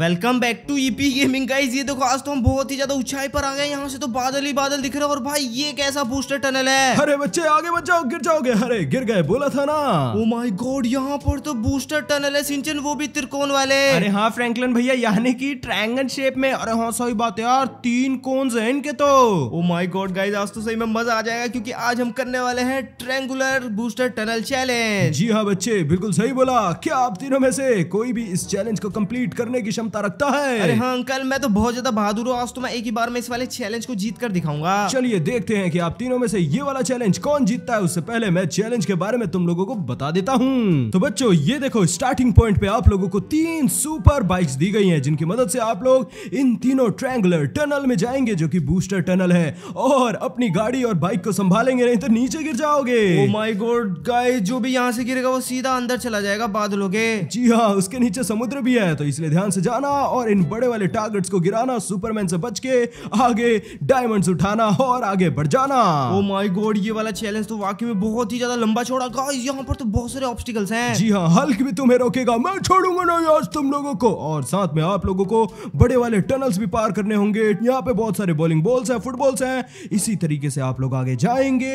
welcome back to EP gaming guys ये देखो आज तो हम बहुत ही ज्यादा ऊंचाई पर आ गए यहाँ से तो बादल ही बादल दिख रहे हैं और भाई ये कैसा बूस्टर टनल है अरे बच्चे आगे बच जाओ गिर जाओगे अरे गिर गए बोला था ना ओ माय गॉड यहाँ पर तो बूस्टर टनल है सिंचन वो भी त्रिकोण वाले अरे हाँ फ्रेंकलन भैया यानी की ट्रैंगन शेप में अरे हाँ सही बात है यार तीन कौन है इनके तो ओ माई गोड गाइज आज तो सही में मजा आ जाएगा क्यूँकी आज हम करने वाले हैं ट्रेंगुलर बूस्टर टनल चैलेंज जी हाँ बच्चे बिल्कुल सही बोला क्या आप तीनों में से कोई भी इस चैलेंज को कम्प्लीट करने की क्षमता क्षमता रखता है अरे हाँ अंकल मैं तो बहुत ज्यादा बहादुर हूँ आज तो मैं एक ही बार में इस वाले चैलेंज को जीत कर दिखाऊंगा चलिए देखते हैं की आप तीनों में से ये वाला चैलेंज कौन जीतता है उससे पहले मैं चैलेंज के बारे में तुम लोगों को बता देता हूँ तो बच्चों ये देखो स्टार्टिंग पॉइंट पे आप लोगों को तीन सुपर बाइक्स दी गई है जिनकी मदद से आप लोग इन तीनों ट्रैंगलर टनल में जाएंगे जो की बूस्टर टनल है और अपनी गाड़ी और बाइक को संभालेंगे नहीं तो नीचे गिर जाओगे माई गोड गाय जो भी यहाँ से गिरेगा वो सीधा अंदर चला जाएगा बादलों के जी हाँ उसके नीचे समुद्र भी है तो इसलिए ध्यान से जा उठाना और इन बड़े वाले टारगेट्स को गिराना सुपरमैन से बच के आगे डायमंड्स उठाना और आगे बढ़ जाना ओ माय गॉड ये वाला चैलेंज तो वाकई में बहुत ही ज्यादा लंबा छोड़ा गाइस यहाँ पर तो बहुत सारे ऑब्स्टिकल्स हैं जी हाँ हल्क भी तुम्हें रोकेगा मैं छोड़ूंगा ना आज तुम लोगों को और साथ में आप लोगों को बड़े वाले टनल्स भी पार करने होंगे यहाँ पे बहुत सारे बॉलिंग बॉल्स हैं फुटबॉल्स हैं इसी तरीके से आप लोग आगे जाएंगे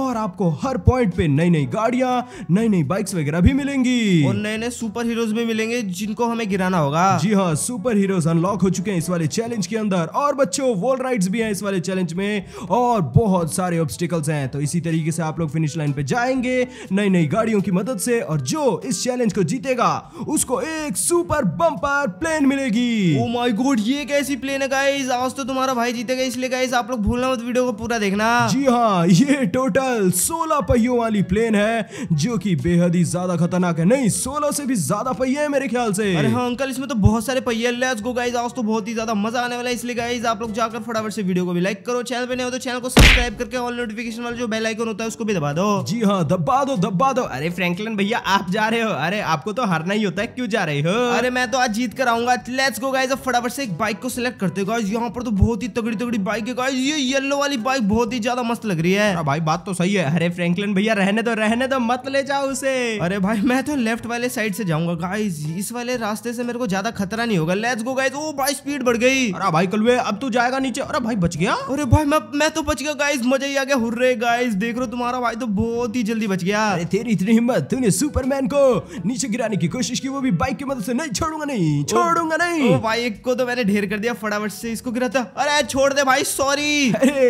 और आपको हर पॉइंट पे नई नई गाड़ियां नई नई बाइक्स वगैरह भी मिलेंगी और नए नए सुपर हीरोज भी मिलेंगे जिनको हमें गिराना होगा जी हाँ सुपर हीरोज अनलॉक हो चुके हैं इस वाले चैलेंज के अंदर और बच्चों वॉल राइड्स भी हैं इस वाले चैलेंज में और बहुत सारे ऑब्स्टिकल्स हैं तो इसी तरीके से आप लोग फिनिश लाइन पे जाएंगे नई नई गाड़ियों की मदद से और जो इस चैलेंज को जीतेगा उसको एक सुपर बम्पर प्लेन मिलेगी ओ माय गॉड ये कैसी प्लेन है गाइस आज तो तुम्हारा भाई जीतेगा इसलिए गाइस आप लोग भूलना मत वीडियो को पूरा देखना जी हाँ ये टोटल सोलह पहियों वाली प्लेन है जो की बेहद ही ज्यादा खतरनाक है नहीं सोलह से भी ज्यादा पहिए है मेरे ख्याल से अरे हाँ अंकल इसमें तो बहुत सारे पहिए लेट्स गो गाइज आज तो बहुत ही ज्यादा मजा आने वाला है इसलिए गाइज आप लोग जाकर फटाफट से वीडियो को भी लाइक करो चैनल पे नहीं हो तो चैनल को सब्सक्राइब करके ऑल नोटिफिकेशन वाला जो बेल आइकन होता है उसको भी दबा दो जी हाँ दबा दो दबा दो अरे फ्रैंकलिन भैया आप जा रहे हो अरे आपको तो हारना ही होता है क्यों जा रहे हो अरे मैं तो आज जीत कर आऊंगा लेट्स गो गाइज फटाफट से एक बाइक को सिलेक्ट करते हो गाइज यहाँ पर तो बहुत ही तगड़ी तगड़ी बाइक है गाइज ये येलो वाली बाइक बहुत ही ज्यादा मस्त लग रही है भाई बात तो सही है अरे फ्रैंकलिन भैया रहने दो रहने दो मत ले जाओ उसे अरे भाई मैं तो लेफ्ट वाले साइड से जाऊंगा गाइज इस वाले रास्ते से मेरे को ज्यादा खतरा खतरा नहीं होगा लेट्स गो गाइस ओ भाई स्पीड बढ़ गई अरे हाँ भाई कलवे अब तू जाएगा नीचे अरे भाई बच गया अरे भाई मैं मैं तो बच गया गाइस मजा ही आ गया हुर्रे गाइस देख रहे तुम्हारा भाई तो बहुत ही जल्दी बच गया अरे तेरी इतनी हिम्मत तूने सुपरमैन को नीचे गिराने की कोशिश की वो भी बाइक की मदद से नहीं छोड़ूंगा नहीं छोड़ूंगा नहीं ओ भाई एक को तो मैंने ढेर कर दिया फटाफट से इसको गिराता अरे छोड़ दे भाई सॉरी अरे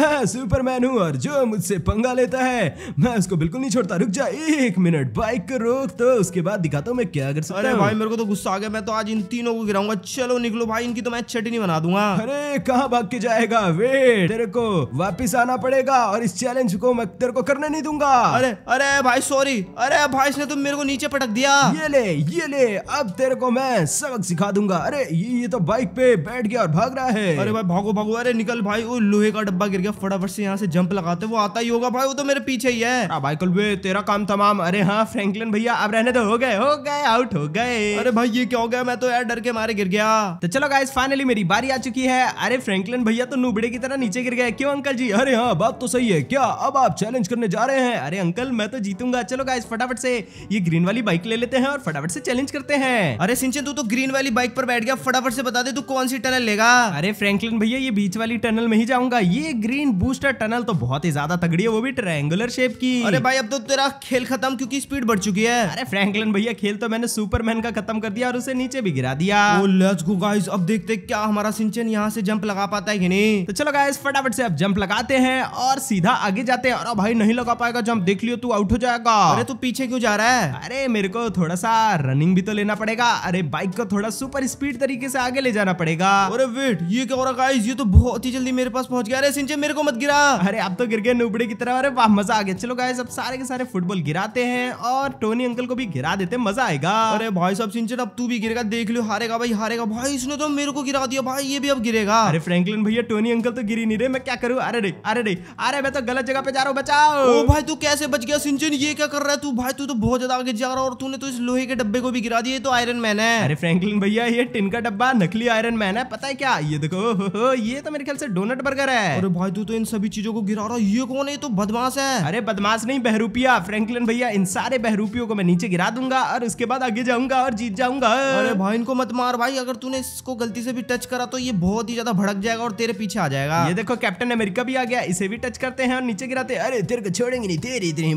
मैं सुपरमैन हूँ और जो मुझसे पंगा लेता है मैं उसको बिल्कुल नहीं छोड़ता रुक जा एक मिनट बाइक को रोक तो उसके बाद दिखाता हूँ मैं क्या कर सकता अरे भाई मेरे को तो गुस्सा आ गया मैं तो आज इन तीनों को गिराऊंगा चलो निकलो भाई इनकी तो मैं चटनी बना दूंगा अरे कहा भाग के जाएगा वेट तेरे को वापिस आना पड़ेगा और इस चैलेंज को मैं तेरे को करने नहीं दूंगा अरे अरे भाई सॉरी अरे भाई इसने तुम तो मेरे को नीचे पटक दिया ये ले ये ले अब तेरे को मैं सबक सिखा दूंगा अरे ये, ये तो बाइक पे बैठ गया और भाग रहा है अरे भाई भागो भागो अरे निकल भाई वो लोहे का डब्बा गिर गया फटाफट से यहाँ से जंप लगाते वो आता ही होगा भाई वो तो मेरे पीछे ही है हाँ भाई कल तेरा काम तमाम अरे हाँ फ्रेंकलिन भैया अब रहने तो हो गए हो गए आउट हो गए अरे भाई ये क्या हो गया मैं तो यार डर के मारे गिर गया तो चलो गाइस फाइनली मेरी बारी आ चुकी है अरे फ्रैंकलिन भैया तो नूबड़े की तरह नीचे गिर गए क्यों अंकल जी अरे हाँ बात तो सही है क्या अब आप चैलेंज करने जा रहे हैं अरे अंकल मैं तो जीतूंगा चलो गाइस फटाफट से ये ग्रीन वाली बाइक ले लेते हैं और फटाफट से चैलेंज करते हैं अरे सिंचन तू तो ग्रीन वाली बाइक पर बैठ गया फटाफट से बता दे तू कौन सी टनल लेगा अरे फ्रेंकलिन भैया ये बीच वाली टनल में ही जाऊंगा ये ग्रीन बूस्टर टनल तो बहुत ही ज्यादा तगड़ी है वो भी ट्रायंगुलर शेप की अरे भाई अब तो तेरा खेल खत्म क्योंकि स्पीड बढ़ चुकी है अरे फ्रैंकलिन भैया खेल तो मैंने सुपरमैन का खत्म कर दिया और उसे नीचे भी गिरा गिरा दिया लेट्स गो गाइस अब देखते क्या हमारा सिंचन यहाँ से जंप लगा पाता है कि नहीं तो चलो गाइस फटाफट से अब जंप लगाते हैं और सीधा आगे जाते हैं और भाई नहीं लगा पाएगा जंप देख लियो तू आउट हो जाएगा अरे तू पीछे क्यों जा रहा है अरे मेरे को थोड़ा सा रनिंग भी तो लेना पड़ेगा अरे बाइक को थोड़ा सुपर स्पीड तरीके से आगे ले जाना पड़ेगा अरे वेट ये क्या हो रहा गाइस ये तो बहुत ही जल्दी मेरे पास पहुंच गया अरे सिंचन मेरे को मत गिरा अरे अब तो गिर गए नुबड़े की तरह अरे वाह मजा आ गया चलो गाइस अब सारे के सारे फुटबॉल गिराते हैं और टोनी अंकल को भी गिरा देते मजा आएगा अरे भाई साहब सिंचन अब तू भी गिरेगा देख लो जो हारेगा भाई हारेगा भाई इसने तो मेरे को गिरा दिया भाई ये भी अब गिरेगा अरे फ्रैंकलिन भैया टोनी अंकल तो गिरी नहीं रहे मैं क्या करूँ अरे रे अरे रे अरे मैं तो गलत जगह पे जा रहा हूँ बचाओ ओ भाई तू कैसे बच गया सिंचन ये क्या कर रहा है तू भाई तू तो बहुत ज्यादा आगे जा रहा और तूने तो इस लोहे के डब्बे को भी गिरा दिया तो आयरन मैन है अरे फ्रैंकलिन भैया ये टिन का डब्बा नकली आयरन मैन है पता है क्या ये देखो ये तो मेरे ख्याल से डोनट बर्गर है अरे भाई तू तो इन सभी चीजों को गिरा रहा ये कौन है तो बदमाश है अरे बदमाश नहीं बहरूपिया फ्रैंकलिन भैया इन सारे बहरूपियों को मैं नीचे गिरा दूंगा और उसके बाद आगे जाऊंगा और जीत जाऊंगा अरे भाई इनको को मत मार भाई अगर तूने इसको गलती से भी टच करा तो ये बहुत ही ज्यादा भड़क जाएगा और तेरे पीछे आ जाएगा ये देखो कैप्टन अमेरिका भी आ गया इसे भी टच करते हैं और नीचे गिराते हैं अरे तेरे को छोड़ेंगे नहीं तेरे इतनी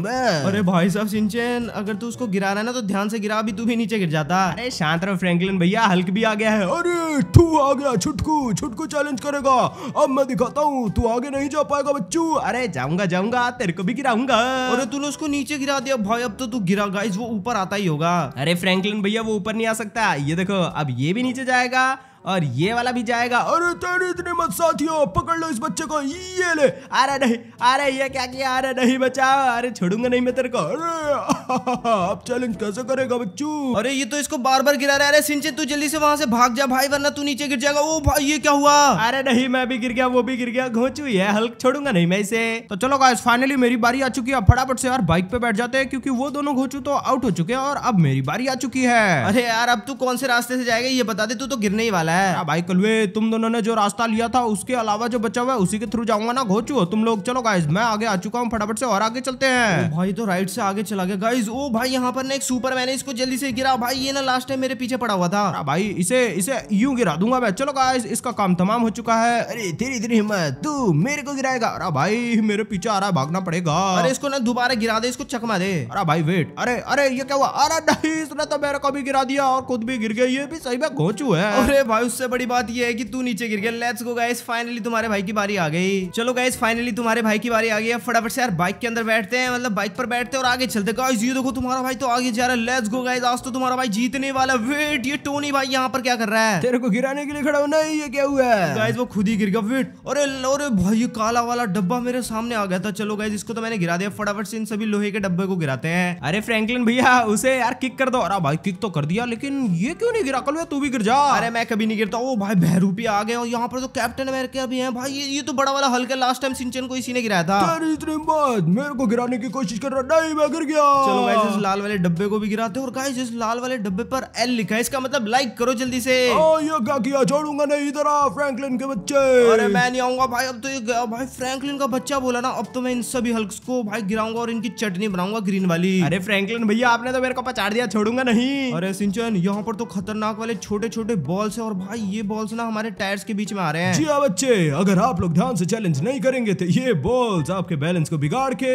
अरे भाई साहब सिंचन अगर तू उसको गिरा रहा है ना तो ध्यान से गिरा भी तू भी नीचे गिर जाता अरे शांत रहो फ्रैंकलिन भैया हल्क भी आ गया है अरे तू आ गया छुटकू छुटकू चैलेंज करेगा अब मैं दिखाता हूँ तू आगे नहीं जा पाएगा बच्चू अरे जाऊंगा जाऊंगा तेरे को भी गिराऊंगा अरे तूने उसको नीचे गिरा दिया भाई अब तो तू गिरा गाइस वो ऊपर आता ही होगा अरे फ्रैंकलिन भैया वो ऊपर नहीं आ सकता ये देखो अब ये भी नीचे जाएगा और ये वाला भी जाएगा अरे तेरे इतने मत साथियों पकड़ लो इस बच्चे को ये ले अरे नहीं अरे ये क्या किया अरे नहीं बचाओ अरे छोड़ूंगा नहीं मैं तेरे को अरे अब चैलेंज कैसे करेगा बच्चू अरे ये तो इसको बार बार गिरा रहा है अरे सिंचित तू जल्दी से वहां से भाग जा भाई वरना तू नीचे गिर जाएगा ओ भाई ये क्या हुआ अरे नहीं मैं भी गिर गया वो भी गिर गया घोचू ये हल्क छोड़ूंगा नहीं मैं इसे तो चलो गाइस फाइनली मेरी बारी आ चुकी है फटाफट से यार बाइक पे बैठ जाते हैं क्योंकि वो दोनों घोचू तो आउट हो चुके हैं और अब मेरी बारी आ चुकी है अरे यार अब तू कौन से रास्ते से जाएगा ये बता दे तू तो गिरने ही वाला है हाँ भाई कलवे तुम दोनों ने जो रास्ता लिया था उसके अलावा जो बचा हुआ है उसी के थ्रू जाऊंगा ना घोचू तुम लोग चलो गाइज मैं आगे आ चुका हूँ फटाफट से और आगे चलते हैं भाई तो राइट से आगे चला गया गाइज ओ भाई यहाँ पर ना एक सुपर मैन इसको जल्दी से गिरा भाई ये ना लास्ट टाइम मेरे पीछे पड़ा हुआ था हाँ भाई इसे इसे यूं गिरा दूंगा मैं चलो गाइज इसका काम तमाम हो चुका है अरे तेरी इतनी हिम्मत तू मेरे को गिराएगा अरे भाई मेरे पीछे आ रहा है भागना पड़ेगा अरे इसको ना दोबारा गिरा दे इसको चकमा दे अरे भाई वेट अरे अरे ये क्या हुआ अरे नहीं इसने तो मेरे को भी गिरा दिया और खुद भी गिर गया ये भी सही में घोचू है अरे भाई भाई उससे बड़ी बात यह है कि तू नीचे गिर गया लेट्स गो गाइस फाइनली तुम्हारे भाई की बारी आ गई चलो गाइस फाइनली तुम्हारे भाई की बारी आ गई है फटाफट से यार बाइक के अंदर बैठते हैं मतलब बाइक पर बैठते हैं और आगे चलते गाइस ये देखो तुम्हारा भाई तो आगे जा रहा है लेट्स गो गाइस आज तो तुम्हारा भाई जीतने वाला वेट ये टोनी भाई यहाँ पर क्या कर रहा है तेरे को गिराने के लिए खड़ा नहीं ये क्या हुआ है गाइस वो खुद ही गिर गया वेट अरे अरे भाई ये काला वाला डब्बा मेरे सामने आ गया था चलो गाइस इसको तो मैंने गिरा दिया फटाफट से इन सभी लोहे के डब्बे को गिराते हैं अरे फ्रैंकलिन भैया उसे यार किक कर दो अरे भाई किक तो कर दिया लेकिन ये क्यों नहीं गिरा कल तू भी गिर जा अरे मैं कभी नहीं गिरता वो भाई बहरू भी आ गए और यहाँ पर तो कैप्टन अमेरिका भी है भाई ये, ये तो बड़ा वाला हल्का लास्ट टाइम सिंचन को इसी ने गिराया था इतने बाद मेरे को गिराने की कोशिश कर रहा नहीं मैं गिर गया चलो इस लाल वाले डब्बे को भी गिराते और गाइस इस लाल वाले डब्बे पर एल लिखा है इसका मतलब लाइक करो जल्दी से ओ ये क्या किया छोड़ूंगा नहीं इधर आ फ्रैंकलिन के बच्चे अरे मैं नहीं आऊंगा भाई अब तो ये गया भाई फ्रैंकलिन का बच्चा बोला ना अब तो मैं इन सभी हल्क को भाई गिराऊंगा और इनकी चटनी बनाऊंगा ग्रीन वाली अरे फ्रैंकलिन भैया आपने तो मेरे को पचार दिया छोड़ूंगा नहीं अरे सिंचन यहाँ पर तो खतरनाक वाले छोटे छोटे बॉल्स है और भाई ये बॉल्स ना हमारे टायर्स के बीच में आ रहे हैं जी हाँ बच्चे अगर आप लोग ध्यान से चैलेंज नहीं करेंगे तो ये बॉल्स आपके बैलेंस को बिगाड़ के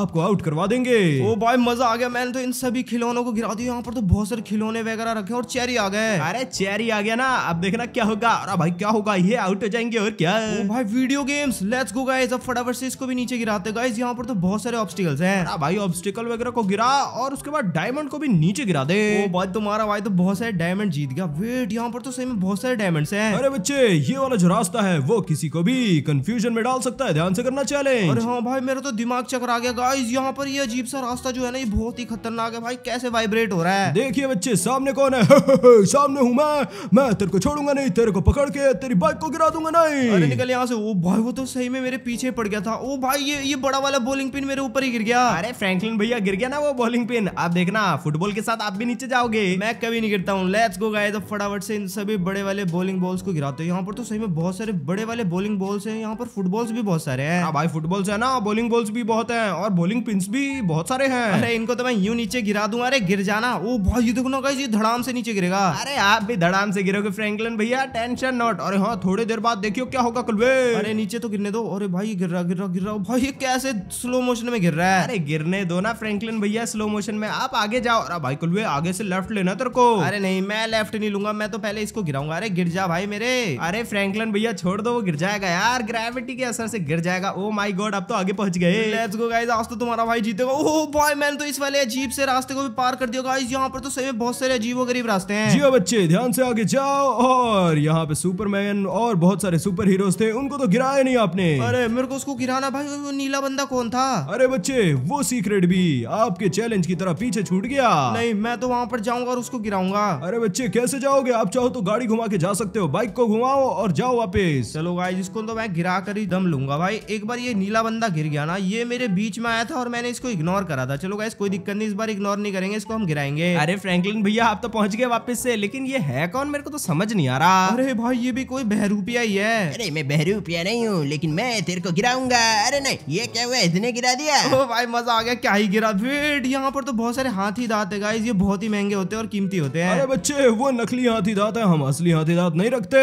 आपको आउट करवा देंगे ओ भाई मजा आ गया मैंने तो इन सभी खिलौनों को गिरा दिया यहाँ पर तो बहुत सारे खिलौने वगैरह रखे और चेरी आ गए अरे चेरी आ गया ना अब देखना क्या होगा अरे भाई क्या होगा ये आउट हो जाएंगे और क्या भाई video games let's go guys अब फटाफट से इसको भी नीचे गिराते गाइस यहाँ पर तो बहुत सारे ऑब्स्टिकल्स है भाई ऑब्स्टिकल वगैरह को गिरा और उसके बाद डायमंड को भी नीचे गिरा दे ओ भाई तुम्हारा भाई तो बहुत सारे डायमंड जीत गया वेट यहाँ पर तो सही में बहुत बहुत सारे डायमंड्स हैं अरे बच्चे ये वाला जो रास्ता है वो किसी को भी कंफ्यूजन में डाल सकता है ध्यान से करना चैलेंज अरे हाँ भाई मेरा तो दिमाग चकरा गया गाइस यहाँ पर ये अजीब सा रास्ता जो है ना ये बहुत ही खतरनाक है भाई कैसे वाइब्रेट हो रहा है देखिए बच्चे सामने कौन है सामने हूँ मैं मैं तेरे को छोड़ूंगा नहीं तेरे को पकड़ के तेरी बाइक को गिरा दूंगा नहीं अरे निकल यहाँ से वो भाई वो तो सही में मेरे पीछे पड़ गया था वो भाई ये ये बड़ा वाला बॉलिंग पिन मेरे ऊपर ही गिर गया अरे फ्रैंकलिन भैया गिर गया ना वो बॉलिंग पिन आप देखना फुटबॉल के साथ आप भी नीचे जाओगे मैं कभी नहीं गिरता हूँ लेट्स गो गाइस फटाफट से इन सभी बड़े वाले बॉलिंग बॉल्स को गिराते हैं यहाँ पर तो सही में बहुत सारे बड़े वाले बॉलिंग बॉल्स हैं यहाँ पर फुटबॉल्स भी बहुत सारे हैं हाँ भाई फुटबॉल्स है ना बॉलिंग बॉल्स भी बहुत है और बॉलिंग पिंस भी बहुत सारे हैं अरे इनको तो मैं यू नीचे गिरा दूंगा अरे गिर जाना वो बहुत ये देखो ना ये धड़ाम से नीचे गिरेगा अरे आप भी धड़ाम से गिरोगे फ्रैंकलिन भैया टेंशन नॉट अरे हाँ थोड़ी देर बाद देखियो क्या होगा कुलवे अरे नीचे तो गिरने दो अरे भाई गिर रहा गिर रहा गिर रहा भाई ये कैसे स्लो मोशन में गिर रहा है अरे गिरने दो ना फ्रेंकलन भैया स्लो मोशन में आप आगे जाओ अरे भाई कुलवे आगे से लेफ्ट लेना तेरे को अरे नहीं मैं लेफ्ट नहीं लूंगा मैं तो पहले इसको गिरा जाऊंगा अरे गिर जा भाई मेरे अरे फ्रैंकलन भैया छोड़ दो वो गिर जाएगा यार ग्रेविटी के असर से गिर जाएगा ओ माई गॉड अब तो आगे पहुंच गए लेट्स गो गाइस आज तो तुम्हारा भाई जीतेगा ओह oh बॉय मैंने तो इस वाले अजीब से रास्ते को भी पार कर दिया गाइस यहाँ पर तो सही में बहुत सारे अजीबो गरीब रास्ते हैं जियो हाँ बच्चे ध्यान से आगे जाओ और यहाँ पे सुपरमैन और बहुत सारे सुपर हीरोज थे उनको तो गिराया नहीं आपने अरे मेरे को उसको गिराना भाई वो नीला बंदा कौन था अरे बच्चे वो सीक्रेट भी आपके चैलेंज की तरह पीछे छूट गया नहीं मैं तो वहाँ पर जाऊंगा और उसको गिराऊंगा अरे बच्चे कैसे जाओगे आप चाहो तो गाड़ी घुमा के जा सकते हो बाइक को घुमाओ और जाओ वापस चलो भाई इसको तो मैं गिरा कर ही दम लूंगा भाई एक बार ये नीला बंदा गिर गया ना ये मेरे बीच में आया था और मैंने इसको इग्नोर करा था चलो गाइस कोई दिक्कत नहीं इस बार इग्नोर नहीं करेंगे इसको हम गिराएंगे अरे फ्रैंकलिन भैया आप तो पहुंच गए वापस से लेकिन ये है कौन मेरे को तो समझ नहीं आ रहा अरे भाई ये भी कोई बहरूपिया ही है अरे मैं बहरूपिया नहीं हूँ लेकिन मैं तेरे को गिराऊंगा अरे नहीं ये क्या हुआ इसने गिरा दिया ओ भाई मजा आ गया क्या ही गिरा वेट यहाँ पर तो बहुत सारे हाथी दांत है गाइज ये बहुत ही महंगे होते हैं और कीमती होते हैं अरे बच्चे वो नकली हाथी दांत है हम हंस असली हाथी दांत नहीं रखते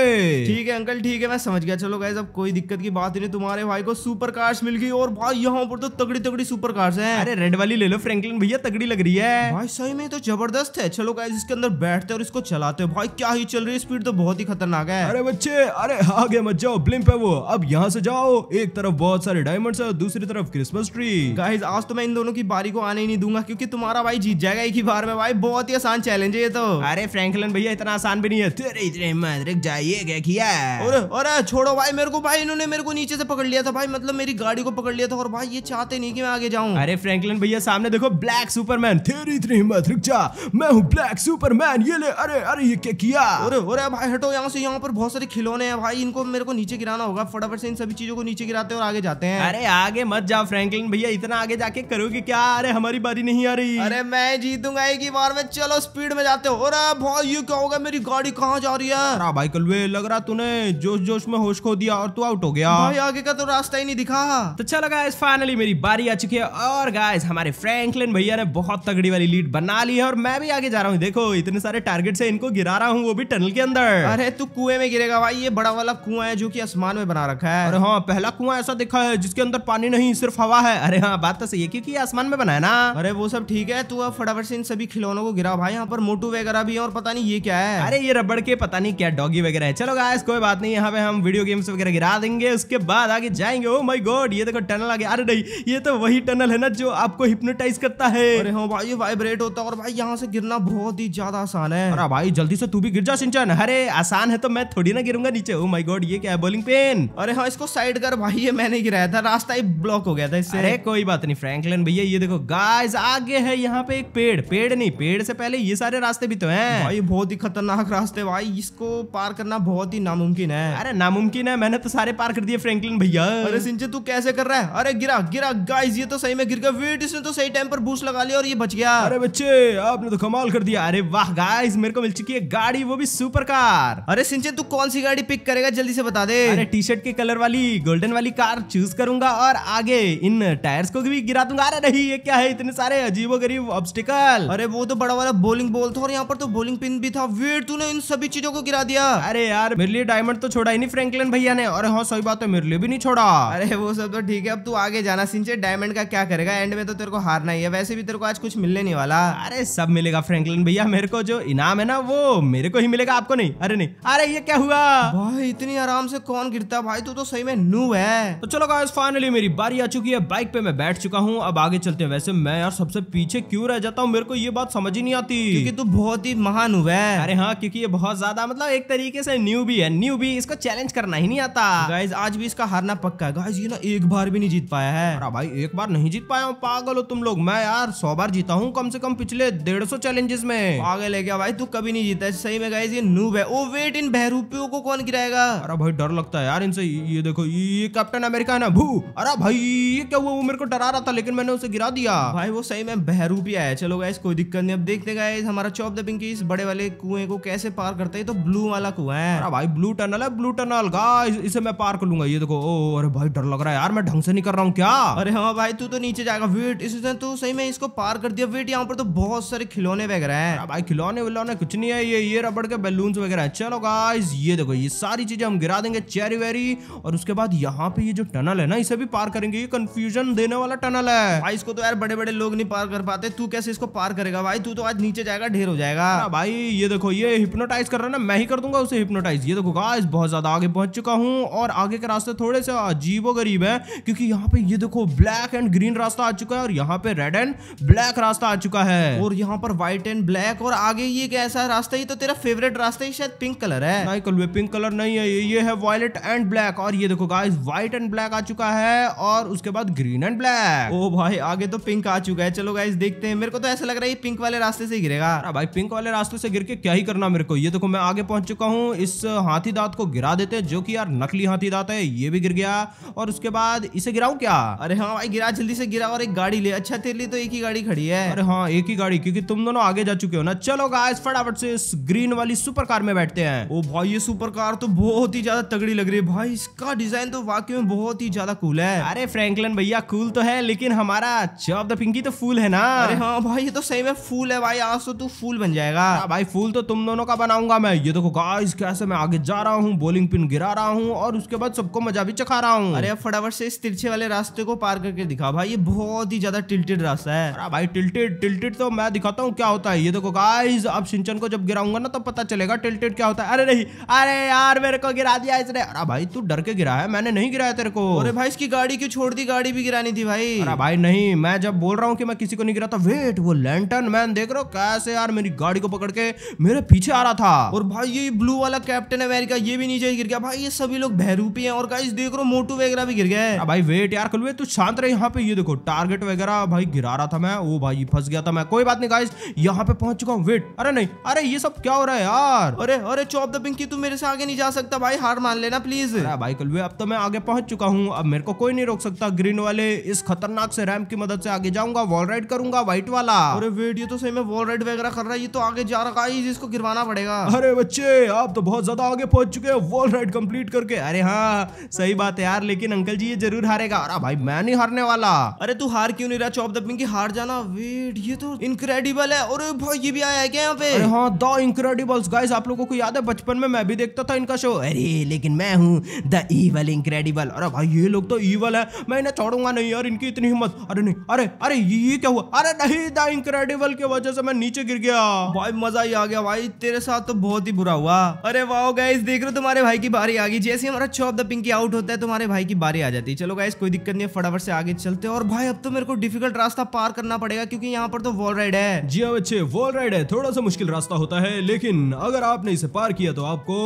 ठीक है अंकल ठीक है मैं समझ गया चलो गाय अब कोई दिक्कत की बात ही नहीं तुम्हारे भाई को सुपर कार्स मिल गई और भाई यहाँ पर तो तगड़ी तगड़ी सुपर कार्स है अरे रेड वाली ले लो फ्रेंकलिन भैया तगड़ी लग रही है भाई सही में तो जबरदस्त है चलो गाइज इसके अंदर बैठते और इसको चलाते भाई क्या ही चल रही है स्पीड तो बहुत ही खतरनाक है अरे बच्चे अरे आगे मत जाओ ब्लिम्प है वो अब यहाँ से जाओ एक तरफ बहुत सारे डायमंड है दूसरी तरफ क्रिसमस ट्री गाइज आज तो मैं इन दोनों की बारी को आने ही नहीं दूंगा क्योंकि तुम्हारा भाई जीत जाएगा एक ही बार में भाई बहुत ही आसान चैलेंज है ये तो अरे फ्रेंकलिन भैया इतना आसान भी नहीं है तेरे इतने मदरक जाइए क्या किया और और छोड़ो भाई मेरे को भाई इन्होंने मेरे को नीचे से पकड़ लिया था भाई मतलब मेरी गाड़ी को पकड़ लिया था और भाई ये चाहते नहीं कि मैं आगे जाऊँ अरे फ्रैंकलिन भैया सामने देखो ब्लैक सुपरमैन तेरी इतनी हिम्मत जा मैं हूँ ब्लैक सुपरमैन ये ले अरे अरे ये क्या किया और भाई हटो यहाँ से यहाँ पर बहुत सारे खिलौने हैं भाई इनको मेरे को नीचे गिराना होगा फटाफट से इन सभी चीजों को नीचे गिराते और आगे जाते हैं अरे आगे मत जाओ फ्रैंकलिन भैया इतना आगे जाके करोगे क्या अरे हमारी बारी नहीं आ रही अरे मैं जीतूंगा एक ही बार में चलो स्पीड में जाते हो और भाई ये क्या होगा मेरी गाड़ी कहाँ जा रही है भाई कलवे लग रहा तूने जोश जोश में होश खो दिया और तू आउट हो गया भाई आगे का तो रास्ता ही नहीं दिखा तो चलो गाइस फाइनली मेरी बारी आ चुकी है और गाइस हमारे फ्रैंकलिन भैया ने बहुत तगड़ी वाली लीड बना ली है और मैं भी आगे जा रहा हूँ देखो इतने सारे टारगेट से इनको गिरा रहा हूँ वो भी टनल के अंदर अरे तू कुएं में गिरेगा भाई ये बड़ा वाला कुआ है जो की आसमान में बना रखा है अरे हाँ पहला कुआ ऐसा दिखा है जिसके अंदर पानी नहीं सिर्फ हवा है अरे हाँ बात तो सही है क्यूँकी आसमान में बना है ना अरे वो सब ठीक है तू अब फटाफट से इन सभी खिलौनों को गिरा भाई यहाँ पर मोटू वगैरह भी है और पता नहीं ये क्या है अरे ये रबड़ के पता नहीं क्या डॉगी वगैरह है चलो गाइस कोई बात नहीं यहाँ पे हम वीडियो गेम्स वगैरह गिरा देंगे उसके बाद आगे जाएंगे ओ माय गॉड ये देखो टनल आगे अरे नहीं ये तो वही टनल है ना जो आपको हिप्नोटाइज करता है अरे हाँ भाई वाइब्रेट होता है और भाई यहाँ से गिरना बहुत ही ज्यादा आसान है अरे भाई जल्दी से तू भी गिर जा सिंचन अरे आसान है तो मैं थोड़ी ना गिरूंगा नीचे ओ माई गॉड ये क्या है बॉलिंग पेन अरे हाँ इसको साइड कर भाई ये मैंने गिराया था रास्ता ही ब्लॉक हो गया था इससे अरे कोई बात नहीं फ्रैंकलिन भैया ये देखो गाइस आगे है यहाँ पे एक पेड़ पेड़ नहीं पेड़ से पहले ये सारे रास्ते भी तो है भाई बहुत ही खतरनाक रास्ते भाई इसको पार करना बहुत ही नामुमकिन है अरे नामुमकिन है मैंने तो सारे पार कर दिए फ्रैंकलिन भैया अरे सिंचे तू कैसे कर रहा है अरे गिरा गिरा गाइस ये तो सही में गिर गया वेट इसने तो सही टाइम पर बूस लगा लिया और ये बच गया अरे बच्चे आपने तो कमाल कर दिया अरे वाह गाइस मेरे को मिल चुकी है गाड़ी वो भी सुपर कार अरे सिंचे तू कौन सी गाड़ी पिक करेगा जल्दी से बता दे अरे टी शर्ट के कलर वाली गोल्डन वाली कार चूज करूंगा और आगे इन टायर्स को भी गिरा दूंगा अरे नहीं ये क्या है इतने सारे अजीबो गरीब ऑब्स्टिकल अरे वो तो बड़ा वाला बोलिंग बोल था और यहाँ पर तो बोलिंग पिन भी था वेट तूने इन सभी चीजों को गिरा दिया अरे यार मेरे लिए डायमंड तो छोड़ा ही नहीं फ्रेंकलिन भैया ने और हाँ सही बात है मेरे लिए भी नहीं छोड़ा अरे वो सब तो ठीक है अब तू आगे जाना सिंचे डायमंड का क्या करेगा एंड में तो तेरे को हारना ही है वैसे भी तेरे को आज कुछ मिलने नहीं वाला अरे सब मिलेगा फ्रेंकलिन भैया मेरे को जो इनाम है ना वो मेरे को ही मिलेगा आपको नहीं अरे नहीं अरे ये क्या हुआ भाई इतनी आराम से कौन गिरता भाई तू तो सही में नू है तो चलो गाइस फाइनली मेरी बारी आ चुकी है बाइक पे मैं बैठ चुका हूँ अब आगे चलते हैं वैसे मैं यार सबसे पीछे क्यों रह जाता हूँ मेरे को ये बात समझ ही नहीं आती क्योंकि तू बहुत ही महान हुआ है अरे हाँ क्योंकि ये बहुत ज्यादा मतलब एक तरीके से न्यू भी है न्यू भी इसको चैलेंज करना ही नहीं आता गाइज आज भी इसका हारना पक्का है गाइज ये ना एक बार भी नहीं जीत पाया है अरे भाई एक बार नहीं जीत पाया हूँ पागल हो तुम लोग मैं यार सौ बार जीता हूँ कम से कम पिछले डेढ़ सौ चैलेंजेस में आगे ले गया भाई तू कभी नहीं जीता सही में गाइज ये न्यू है ओ oh, वेट इन बहरूपियों को कौन गिराएगा अरे भाई डर लगता है यार इनसे ये देखो ये कैप्टन अमेरिका है ना भू अरे भाई ये क्या हुआ वो मेरे को डरा रहा था लेकिन मैंने उसे गिरा दिया भाई वो सही में बहरूपिया है चलो गाइज कोई दिक्कत नहीं अब देखते गाइज हमारा चौप द इस बड़े वाले कुएं को कैसे पार करते ये तो ब्लू वाला कुआ है अरे भाई ब्लू टनल है ब्लू टनल गाइस इसे मैं पार कर लूंगा ये देखो ओ अरे भाई डर लग रहा है यार मैं ढंग से नहीं कर रहा हूँ क्या अरे हाँ भाई तू तो नीचे जाएगा वेट इसने तो सही में इसको पार कर दिया वेट यहाँ पर तो बहुत सारे खिलौने वगैरह है भाई खिलौने विलौने कुछ नहीं है ये ये रबड़ के बैलून वगैरह चलो गाइज ये देखो ये सारी चीजें हम गिरा देंगे चेरी वेरी और उसके बाद यहाँ पे ये जो टनल है ना इसे भी पार करेंगे ये कंफ्यूजन देने वाला टनल है भाई इसको तो यार बड़े बड़े लोग नहीं पार कर पाते तू कैसे इसको पार करेगा भाई तू तो आज नीचे जाएगा ढेर हो जाएगा भाई ये देखो ये हिप्नोटाइज कर रहा ना मैं ही कर दूंगा उसे हिप्नोटाइज ये देखो गाइस बहुत ज्यादा आगे पहुंच चुका हूँ और आगे के रास्ते थोड़े से अजीबो गरीब है क्योंकि यहाँ पे ये देखो ब्लैक एंड ग्रीन रास्ता आ चुका है और यहाँ पे रेड एंड ब्लैक रास्ता आ चुका है और यहाँ पर व्हाइट एंड ब्लैक और आगे ये कैसा रास्ता ही तो तेरा फेवरेट रास्ता ही शायद पिंक कलर है नहीं कल पिंक कलर नहीं है ये है वायलेट एंड ब्लैक और ये देखो गाइस व्हाइट एंड ब्लैक आ चुका है और उसके बाद ग्रीन एंड ब्लैक ओ भाई आगे तो पिंक आ चुका है चलो गाइस देखते हैं मेरे को तो ऐसा लग रहा है पिंक वाले रास्ते से गिरेगा भाई पिंक वाले रास्ते से गिर के क्या ही करना मेरे को ये देखो मैं मैं आगे पहुंच चुका हूँ इस हाथी दांत को गिरा देते हैं जो कि यार नकली हाथी दांत है ये भी गिर गया और उसके बाद इसे गिराऊं क्या अरे हाँ भाई गिरा जल्दी से गिरा और एक गाड़ी ले अच्छा तेरे लिए तो एक ही गाड़ी खड़ी है अरे हाँ एक ही गाड़ी क्योंकि तुम दोनों आगे जा चुके हो ना चलो गाय फटाफट से इस ग्रीन वाली सुपर कार में बैठते हैं ओ भाई ये सुपर कार तो बहुत ही ज्यादा तगड़ी लग रही है भाई इसका डिजाइन तो वाकई में बहुत ही ज्यादा कूल है अरे फ्रेंकलन भैया कूल तो है लेकिन हमारा चॉप द पिंकी तो फूल है ना अरे हाँ भाई ये तो सही में फूल है भाई आज तो तू फूल बन जाएगा हाँ भाई फूल तो तुम दोनों का बनाऊंगा मैं मैं ये देखो गाइस कैसे मैं आगे जा रहा हूँ बोलिंग पिन गिरा रहा हूँ और उसके बाद सबको मजा भी चखा रहा हूँ अरे फटाफट से इस तिरछे वाले रास्ते को पार करके दिखा भाई ये बहुत ही ज्यादा टिल्टेड रास्ता है अरे भाई टिल्टेड टिल्टेड तो मैं दिखाता हूँ क्या होता है ये देखो गाइज अब सिंचन को जब गिराऊंगा ना तो पता चलेगा टिल्टेड क्या होता है अरे नहीं अरे यार मेरे को गिरा दिया इसने अरे भाई तू डर के गिरा है मैंने नहीं गिराया तेरे को अरे भाई इसकी गाड़ी क्यों छोड़ दी गाड़ी भी गिरानी थी भाई अरे भाई नहीं मैं जब बोल रहा हूँ कि मैं किसी को नहीं गिराता वेट वो लैंटन मैन देख रहा हूँ कैसे यार मेरी गाड़ी को पकड़ के मेरे पीछे आ रहा था और भाई ये ब्लू वाला कैप्टन अमेरिका ये भी नीचे गिर गया भाई ये सभी लोग भैरूपी हैं और गाइस देख रहे हो मोटू वगैरह भी गिर गया है हाँ भाई वेट यार कलवे तू शांत रहे यहाँ पे ये देखो टारगेट वगैरह भाई गिरा रहा था मैं वो भाई फंस गया था मैं कोई बात नहीं गाइस यहाँ पे पहुंच चुका हूँ वेट अरे नहीं अरे ये सब क्या हो रहा है यार अरे अरे चौप द पिंकी तू मेरे से आगे नहीं जा सकता भाई हार मान लेना प्लीज भाई कलवे अब तो मैं आगे पहुंच चुका हूँ अब मेरे को कोई नहीं रोक सकता ग्रीन वाले इस खतरनाक से रैम की मदद से आगे जाऊंगा वॉल राइड करूंगा व्हाइट वाला अरे वेट ये तो सही में वॉल राइड वगैरह कर रहा है ये तो आगे जा रहा है इसको गिरवाना पड़ेगा अरे बच्चे आप तो बहुत ज्यादा आगे पहुंच चुके हैं वॉल राइड कंप्लीट करके अरे हाँ सही बात है यार लेकिन अंकल जी ये जरूर हारेगा अरे भाई मैं नहीं हारने वाला अरे तू हार क्यों नहीं रहा चौप दबिंग की हार जाना वेट ये तो इनक्रेडिबल है और भाई ये भी आया है क्या यहाँ पे हाँ द इनक्रेडिबल्स गाइस आप लोगों को याद है बचपन में मैं भी देखता था इनका शो अरे लेकिन मैं हूँ द ईवल इनक्रेडिबल अरे भाई ये लोग तो ईवल है मैं इन्हें छोड़ूंगा नहीं यार इनकी इतनी हिम्मत अरे नहीं अरे अरे ये क्या हुआ अरे नहीं द इनक्रेडिबल की वजह से मैं नीचे गिर गया भाई मजा ही आ गया भाई तेरे साथ तो बहुत ही बुरा हुआ अरे वाओ गाइस देख रहे हो तुम्हारे भाई की बारी आ गई जैसे हमारा चौप द पिंकी आउट होता है तुम्हारे भाई की बारी आ जाती है चलो गाइस कोई दिक्कत नहीं है फटाफट से आगे चलते और भाई अब तो मेरे को डिफिकल्ट रास्ता पार करना पड़ेगा क्योंकि यहाँ पर तो वॉल राइड है जी हाँ बच्चे वॉल राइड है थोड़ा सा मुश्किल रास्ता होता है लेकिन अगर आपने इसे पार किया तो आपको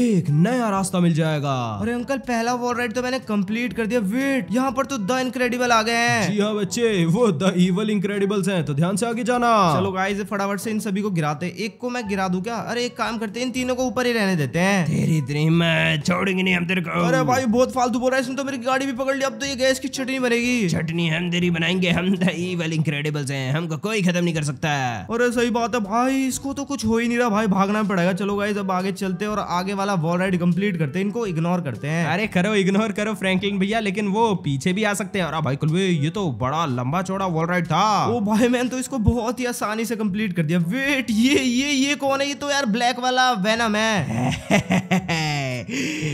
एक नया रास्ता मिल जाएगा अरे अंकल पहला वॉल राइड तो मैंने कम्प्लीट कर दिया वेट यहाँ पर तो द इनक्रेडिबल आ गए हैं जी हाँ बच्चे वो द इवल इनक्रेडिबल्स हैं तो ध्यान से आगे जाना चलो गाइस फटाफट से इन सभी को गिराते एक को मैं गिरा दूं क्या अरे एक काम करते हैं इन तीनों को ऊपर ही रहने देते हैं तेरी ड्रीम मैं छोड़ेंगे नहीं हम तेरे को अरे भाई बहुत फालतू बोल रहा है इसने तो मेरी गाड़ी भी पकड़ ली अब तो ये गैस की चटनी बनेगी चटनी हम तेरी बनाएंगे हम इवल तो इनक्रेडिबल्स हैं हमको कोई खत्म नहीं कर सकता और सही बात है भाई इसको तो कुछ हो ही नहीं रहा भाई भागना पड़ेगा चलो गाइज अब आगे चलते और आगे वाला वॉल राइड कंप्लीट करते हैं इनको इग्नोर करते हैं अरे करो इग्नोर करो फ्रैंकलिन भैया लेकिन वो पीछे भी आ सकते हैं और भाई कुलवे ये तो बड़ा लंबा चौड़ा वॉल राइड था वो भाई मैंने तो इसको बहुत ही आसानी से कंप्लीट कर दिया वेट ये ये ये कौन है ये तो यार ब्लैक ब्लैक वाला वेनम है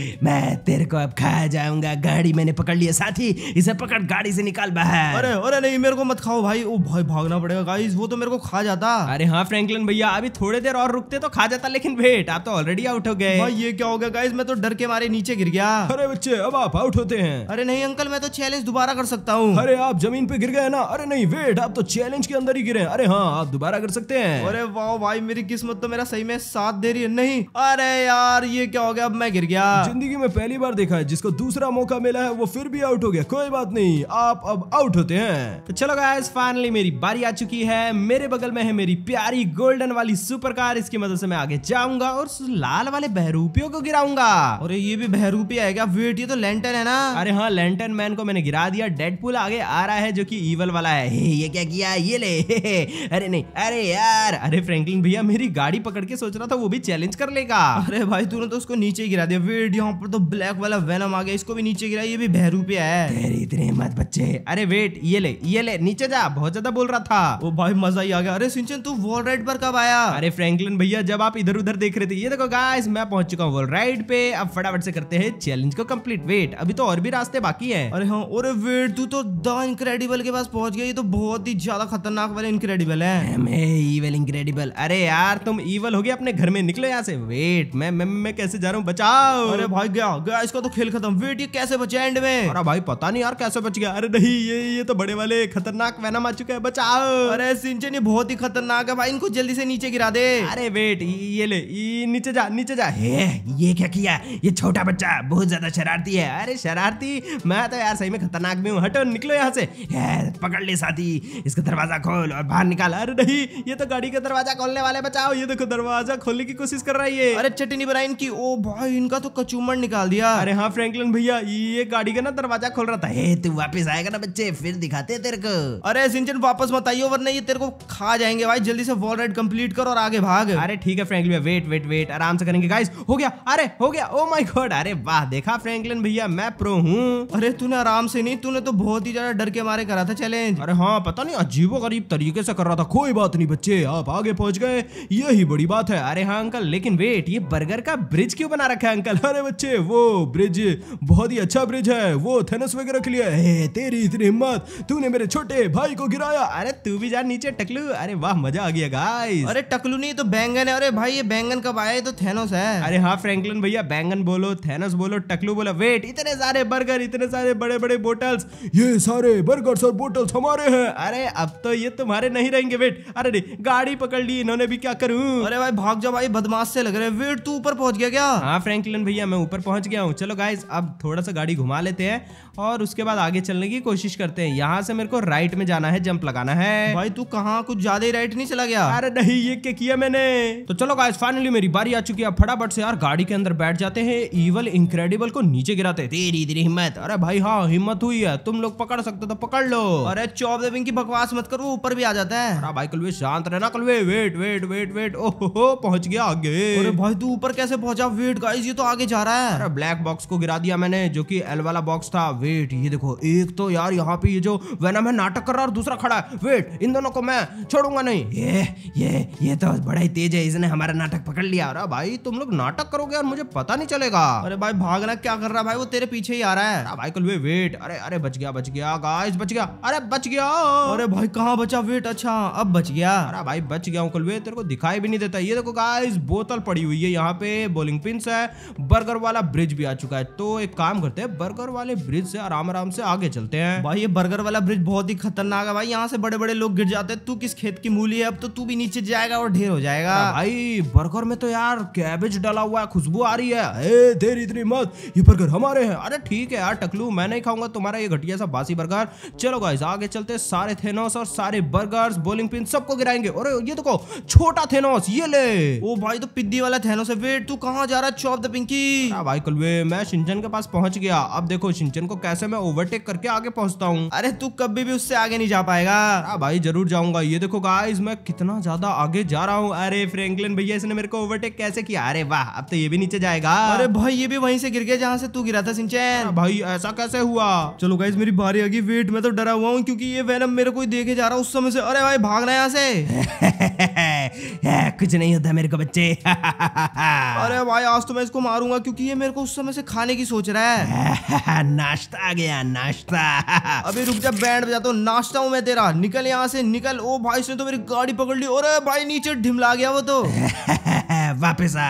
मैं तेरे को अब खाया जाऊंगा गाड़ी मैंने पकड़ लिया साथी इसे पकड़ गाड़ी से निकाल बाहर अरे अरे नहीं मेरे को मत खाओ भाई ओ भाई भागना पड़ेगा गाइस वो तो मेरे को खा जाता अरे हाँ फ्रैंकलिन भैया अभी थोड़ी देर और रुकते तो खा जाता लेकिन वेट आप तो ऑलरेडी आउट हो गए ये क्या हो गया गाइस मैं तो डर के मारे नीचे गिर गया अरे बच्चे अब आप आउट होते हैं अरे नहीं अंकल मैं तो चैलेंज दोबारा कर सकता हूँ अरे आप जमीन पे गिर गए ना अरे नहीं वेट आप तो चैलेंज के अंदर ही गिरे अरे हाँ आप दोबारा कर सकते हैं अरे वाह भाई मेरी किस्मत तो मेरा सही में साथ दे रही है नहीं अरे यार ये क्या हो गया अब मैं गिर गया जिंदगी में पहली बार देखा है जिसको दूसरा मौका मिला है वो फिर भी आउट हो गया कोई बात नहीं आप अब आउट होते हैं तो चलो गाइस फाइनली मेरी बारी आ चुकी है मेरे बगल में है मेरी प्यारी गोल्डन वाली सुपर कार इसकी मदद से मैं आगे जाऊंगा और लाल वाले बहरूपियों को गिराऊंगा और ये भी बहरूपिया है क्या वेट ये तो लेंटन है ना अरे हाँ लेंटन मैन को मैंने गिरा दिया पुल आगे आ रहा है जो की ईवल वाला है ये क्या किया ये ले अरे नहीं अरे यार अरे फ्रेंकलिन भैया मेरी गाड़ी पकड़ के सोच रहा था वो भी चैलेंज कर लेगा अरे भाई तूने तो उसको नीचे गिरा दिया वेट यहाँ पर तो ब्लैक वाला वेनम आ गया इसको भी नीचे गिरा ये भी भैरू पे आया तेरी इतनी हिम्मत बच्चे अरे वेट ये ले ये ले नीचे जा बहुत ज्यादा बोल रहा था वो भाई मजा ही आ गया अरे सिंचन तू वॉल राइड पर कब आया अरे फ्रेंकलिन भैया जब आप इधर उधर देख रहे थे ये देखो गाइस मैं पहुंच चुका हूँ वॉल राइड पे अब फटाफट से करते हैं चैलेंज को कम्प्लीट वेट अभी तो और भी रास्ते बाकी है अरे हाँ अरे वेट तू तो द इनक्रेडिबल के पास पहुंच गया ये तो बहुत ही ज्यादा खतरनाक वाले इनक्रेडिबल है इनक्रेडिबल अरे यार तुम ईवल हो गए अपने घर में निकलो यहाँ से वेट मैं मैं कैसे जा रहा हूँ बचाओ अरे भाई गया गया इसका तो खेल खत्म वेट ये कैसे बचा एंड में अरे भाई पता नहीं यार कैसे बच गया अरे नहीं ये ये तो बड़े वाले खतरनाक वैनम आ चुका है बचाओ अरे सिंचन ये बहुत ही खतरनाक है भाई इनको जल्दी से नीचे गिरा दे अरे वेट ये ले नीचे जा नीचे जा हे ये क्या किया ये छोटा बच्चा बहुत ज्यादा शरारती है अरे शरारती मैं तो यार सही में खतरनाक भी हूँ हटो निकलो यहाँ से पकड़ ले साथी इसका दरवाजा खोल और बाहर निकाल अरे नहीं ये तो गाड़ी का दरवाजा खोलने वाले बचाओ ये देखो दरवाजा खोलने की कोशिश कर रहा है अरे चटनी बनाई इनकी ओ भाई इनका तो कचूमर नंबर निकाल दिया अरे हाँ फ्रैंकलिन भैया ये गाड़ी का ना दरवाजा खोल रहा था हे तू वापस आएगा ना बच्चे फिर दिखाते तेरे को अरे सिंचन वापस बताइयो वरना ये तेरे को खा जाएंगे भाई जल्दी से वॉल राइड कम्प्लीट कर और आगे भाग अरे ठीक है फ्रेंकलिन भैया वेट वेट वेट आराम से करेंगे गाइस हो गया अरे हो गया ओ माय गॉड अरे वाह देखा फ्रेंकलिन भैया मैं प्रो हूँ अरे तूने आराम से नहीं तूने तो बहुत ही ज्यादा डर के मारे करा था चैलेंज अरे हाँ पता नहीं अजीबो गरीब तरीके से कर रहा था कोई बात नहीं बच्चे आप आगे पहुंच गए यही बड़ी बात है अरे हाँ अंकल लेकिन वेट ये बर्गर का ब्रिज क्यों बना रखा है अंकल अरे बच्चे बच्चे वो ब्रिज बहुत ही अच्छा ब्रिज है वो थेनस वगैरह के लिए ए, तेरी इतनी हिम्मत तूने मेरे छोटे भाई को गिराया अरे तू भी जा नीचे टकलू अरे वाह मजा आ गया गाइस अरे टकलू नहीं तो बैंगन है अरे भाई ये बैंगन कब आया तो थेनोस है अरे हाँ फ्रैंकलिन भैया बैंगन बोलो थेनोस बोलो टकलू बोलो वेट इतने सारे बर्गर इतने सारे बड़े बड़े बोटल्स ये सारे बर्गर और बोटल्स हमारे हैं अरे अब तो ये तुम्हारे नहीं रहेंगे वेट अरे गाड़ी पकड़ ली इन्होंने भी क्या करूँ अरे भाई भाग जा भाई बदमाश से लग रहे वेट तू ऊपर पहुंच गया क्या हाँ फ्रैंकलिन भैया मैं ऊपर पहुंच गया हूँ चलो गाइज अब थोड़ा सा गाड़ी घुमा लेते हैं और उसके बाद आगे चलने की कोशिश करते हैं यहाँ से मेरे को राइट में जाना है जंप लगाना है भाई तू कहा कुछ ज्यादा ही राइट नहीं चला गया अरे नहीं ये क्या किया मैंने तो चलो गाइस फाइनली मेरी बारी आ चुकी है फटाफट से यार गाड़ी के अंदर बैठ जाते हैं इवल इनक्रेडिबल को नीचे गिराते तेरी तेरी हिम्मत अरे भाई हाँ हिम्मत हुई है तुम लोग पकड़ सकते तो पकड़ लो अरे चौप देविंग की बकवास मत करो ऊपर भी आ जाता है अरे भाई कलवे शांत रहना कलवे वेट वेट वेट वेट हो पहुंच गया आगे अरे भाई तू ऊपर कैसे पहुंचा वेट गाइस ये तो आगे जा रहा है अरे ब्लैक बॉक्स को गिरा दिया मैंने जो की एल वाला बॉक्स था वेट ये देखो एक तो यार यहाँ पे ये जो वैनम है नाटक कर रहा और दूसरा खड़ा है वेट इन दोनों को मैं छोड़ूंगा नहीं ये ये ये तो बड़ा ही तेज है इसने हमारा नाटक पकड़ लिया अरे भाई तुम लोग नाटक करोगे और मुझे पता नहीं चलेगा अरे भाई भागना क्या कर रहा भाई वो तेरे पीछे ही आ रहा है भाई कल वेट अरे अरे बच गया बच गया गाइस बच गया अरे बच गया अरे भाई कहा बचा वेट अच्छा अब बच गया अरे भाई बच गया कल वे तेरे को दिखाई भी नहीं देता ये देखो गाइस बोतल पड़ी हुई है यहाँ पे बॉलिंग पिंस है बर्गर वाला ब्रिज भी आ चुका है तो एक काम करते हैं बर्गर वाले ब्रिज से आराम आराम से आगे चलते हैं भाई ये बर्गर वाला ब्रिज बहुत ही खतरनाक है भाई यहाँ से बड़े बड़े लोग गिर जाते हैं तू किस खेत की मूली है अब तो तू भी नीचे जाएगा और ढेर हो जाएगा भाई बर्गर में तो यार कैबेज डाला हुआ है खुशबू आ रही है देर इतनी मत ये बर्गर हमारे हैं अरे ठीक है यार टकलू मैं नहीं खाऊंगा तुम्हारा ये घटिया सा बासी बर्गर चलो गाइस आगे चलते सारे थेनोस और सारे बर्गर बोलिंग पिन सबको गिराएंगे और ये देखो तो छोटा थेनोस ये ले ओ भाई तो पिद्दी वाला थेनोस है वेट तू कहा जा रहा है चौप द पिंकी भाई कलवे मैं सिंचन के पास पहुंच गया अब देखो सिंचन को कैसे मैं ओवरटेक करके आगे पहुंचता हूँ अरे तू कभी भी उससे आगे नहीं जा पाएगा आ भाई जरूर जाऊंगा ये देखो गाइस मैं कितना ज्यादा आगे जा रहा हूँ अरे फ्रेंकलिन भैया इसने मेरे को ओवरटेक कैसे किया अरे वाह अब तो ये भी नीचे जाएगा अरे भाई ये भी वही से गिर गया जहाँ से तू गिरा था सिंचैन भाई ऐसा कैसे हुआ चलो गाइज मेरी भारी आगे वेट मैं तो डरा हुआ हूँ क्योंकि ये वेनम मेरे को देखे जा रहा उस समय से अरे भाई भाग रहे यहाँ से कुछ नहीं होता मेरे को बच्चे अरे भाई आज तो मैं इसको मारूंगा क्योंकि ये मेरे को उस समय से खाने की सोच रहा है नाश्ता नाश्ता आ गया नाश्ता अभी रुक जा बैंड बजा तो नाश्ता हूँ मैं तेरा निकल यहाँ से निकल ओ भाई इसने तो मेरी गाड़ी पकड़ ली और भाई नीचे ढिमला गया वो तो वापस आ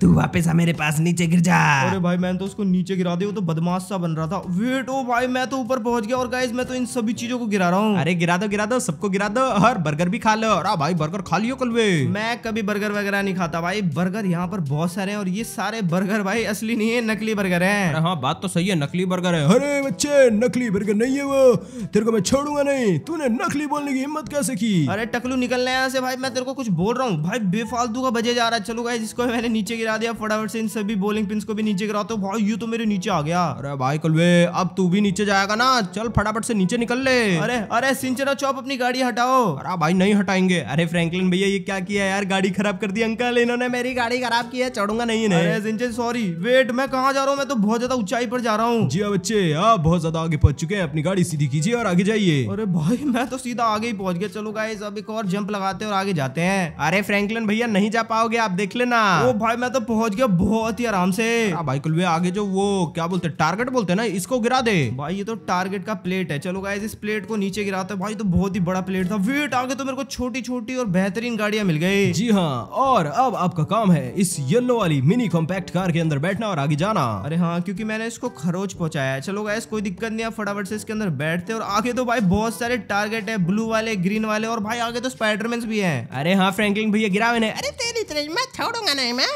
तू वापस आ मेरे पास नीचे गिर जा अरे भाई मैंने तो उसको नीचे गिरा दिया तो बदमाश सा बन रहा था वेट ओ भाई मैं तो ऊपर पहुंच गया और गाइस मैं तो इन सभी चीजों को गिरा रहा हूँ अरे गिरा दो गिरा दो सबको गिरा दो और बर्गर भी खा लो अरे भाई बर्गर खा लियो कल वे मैं कभी बर्गर वगैरह नहीं खाता भाई बर्गर यहाँ पर बहुत सारे है और ये सारे बर्गर भाई असली नहीं है नकली बर्गर है हाँ बात तो सही है नकली बर्गर है अरे बच्चे नकली बर्गर नहीं है वो तेरे को मैं छोड़ूंगा नहीं तूने नकली बोलने की हिम्मत कैसे की अरे टकलू निकलने यहाँ से भाई मैं तेरे को कुछ बोल रहा हूँ भाई बेफालतू का बजे जा रहा है चलो चलो गाइज इसको मैंने नीचे गिरा दिया फटाफट से इन सभी बोलिंग पिन को भी नीचे गिरा तो भाई यू तो मेरे नीचे आ गया अरे भाई कलवे अब तू भी नीचे जाएगा ना चल फटाफट से नीचे निकल ले अरे अरे सिंचना चौप अपनी गाड़ी हटाओ अरे भाई नहीं हटाएंगे अरे फ्रैंकलिन भैया ये क्या किया यार गाड़ी खराब कर दी अंकल इन्होंने मेरी गाड़ी खराब की है चढ़ूंगा नहीं अरे सिंचन सॉरी वेट मैं कहा जा रहा हूँ मैं तो बहुत ज्यादा ऊंचाई पर जा रहा हूँ जी हाँ बच्चे आप बहुत ज्यादा आगे पहुंच चुके हैं अपनी गाड़ी सीधी कीजिए और आगे जाइए अरे भाई मैं तो सीधा आगे ही पहुंच गया चलो गाइज अब एक और जंप लगाते हैं और आगे जाते हैं अरे फ्रैंकलिन भैया नहीं जा पाओगे आप देख देख लेना वो भाई मैं तो पहुंच गया बहुत ही आराम से हाँ भाई कुलवे आगे जो वो क्या बोलते टारगेट बोलते ना इसको गिरा दे भाई ये तो टारगेट का प्लेट है चलो गाइज इस प्लेट को नीचे गिराते तो भाई तो बहुत ही बड़ा प्लेट था वेट आगे तो मेरे को छोटी छोटी और बेहतरीन गाड़ियां मिल गई जी हाँ और अब आपका काम है इस येलो वाली मिनी कॉम्पैक्ट कार के अंदर बैठना और आगे जाना अरे हाँ क्योंकि मैंने इसको खरोच पहुंचाया है चलो गाइस कोई दिक्कत नहीं है फटाफट से इसके अंदर बैठते और आगे तो भाई बहुत सारे टारगेट है ब्लू वाले ग्रीन वाले और भाई आगे तो स्पाइडरमैन भी है अरे हाँ फ्रेंकलिन भैया गिरा मैंने अरे तेरी मत छोड़ूंगा नहीं मैं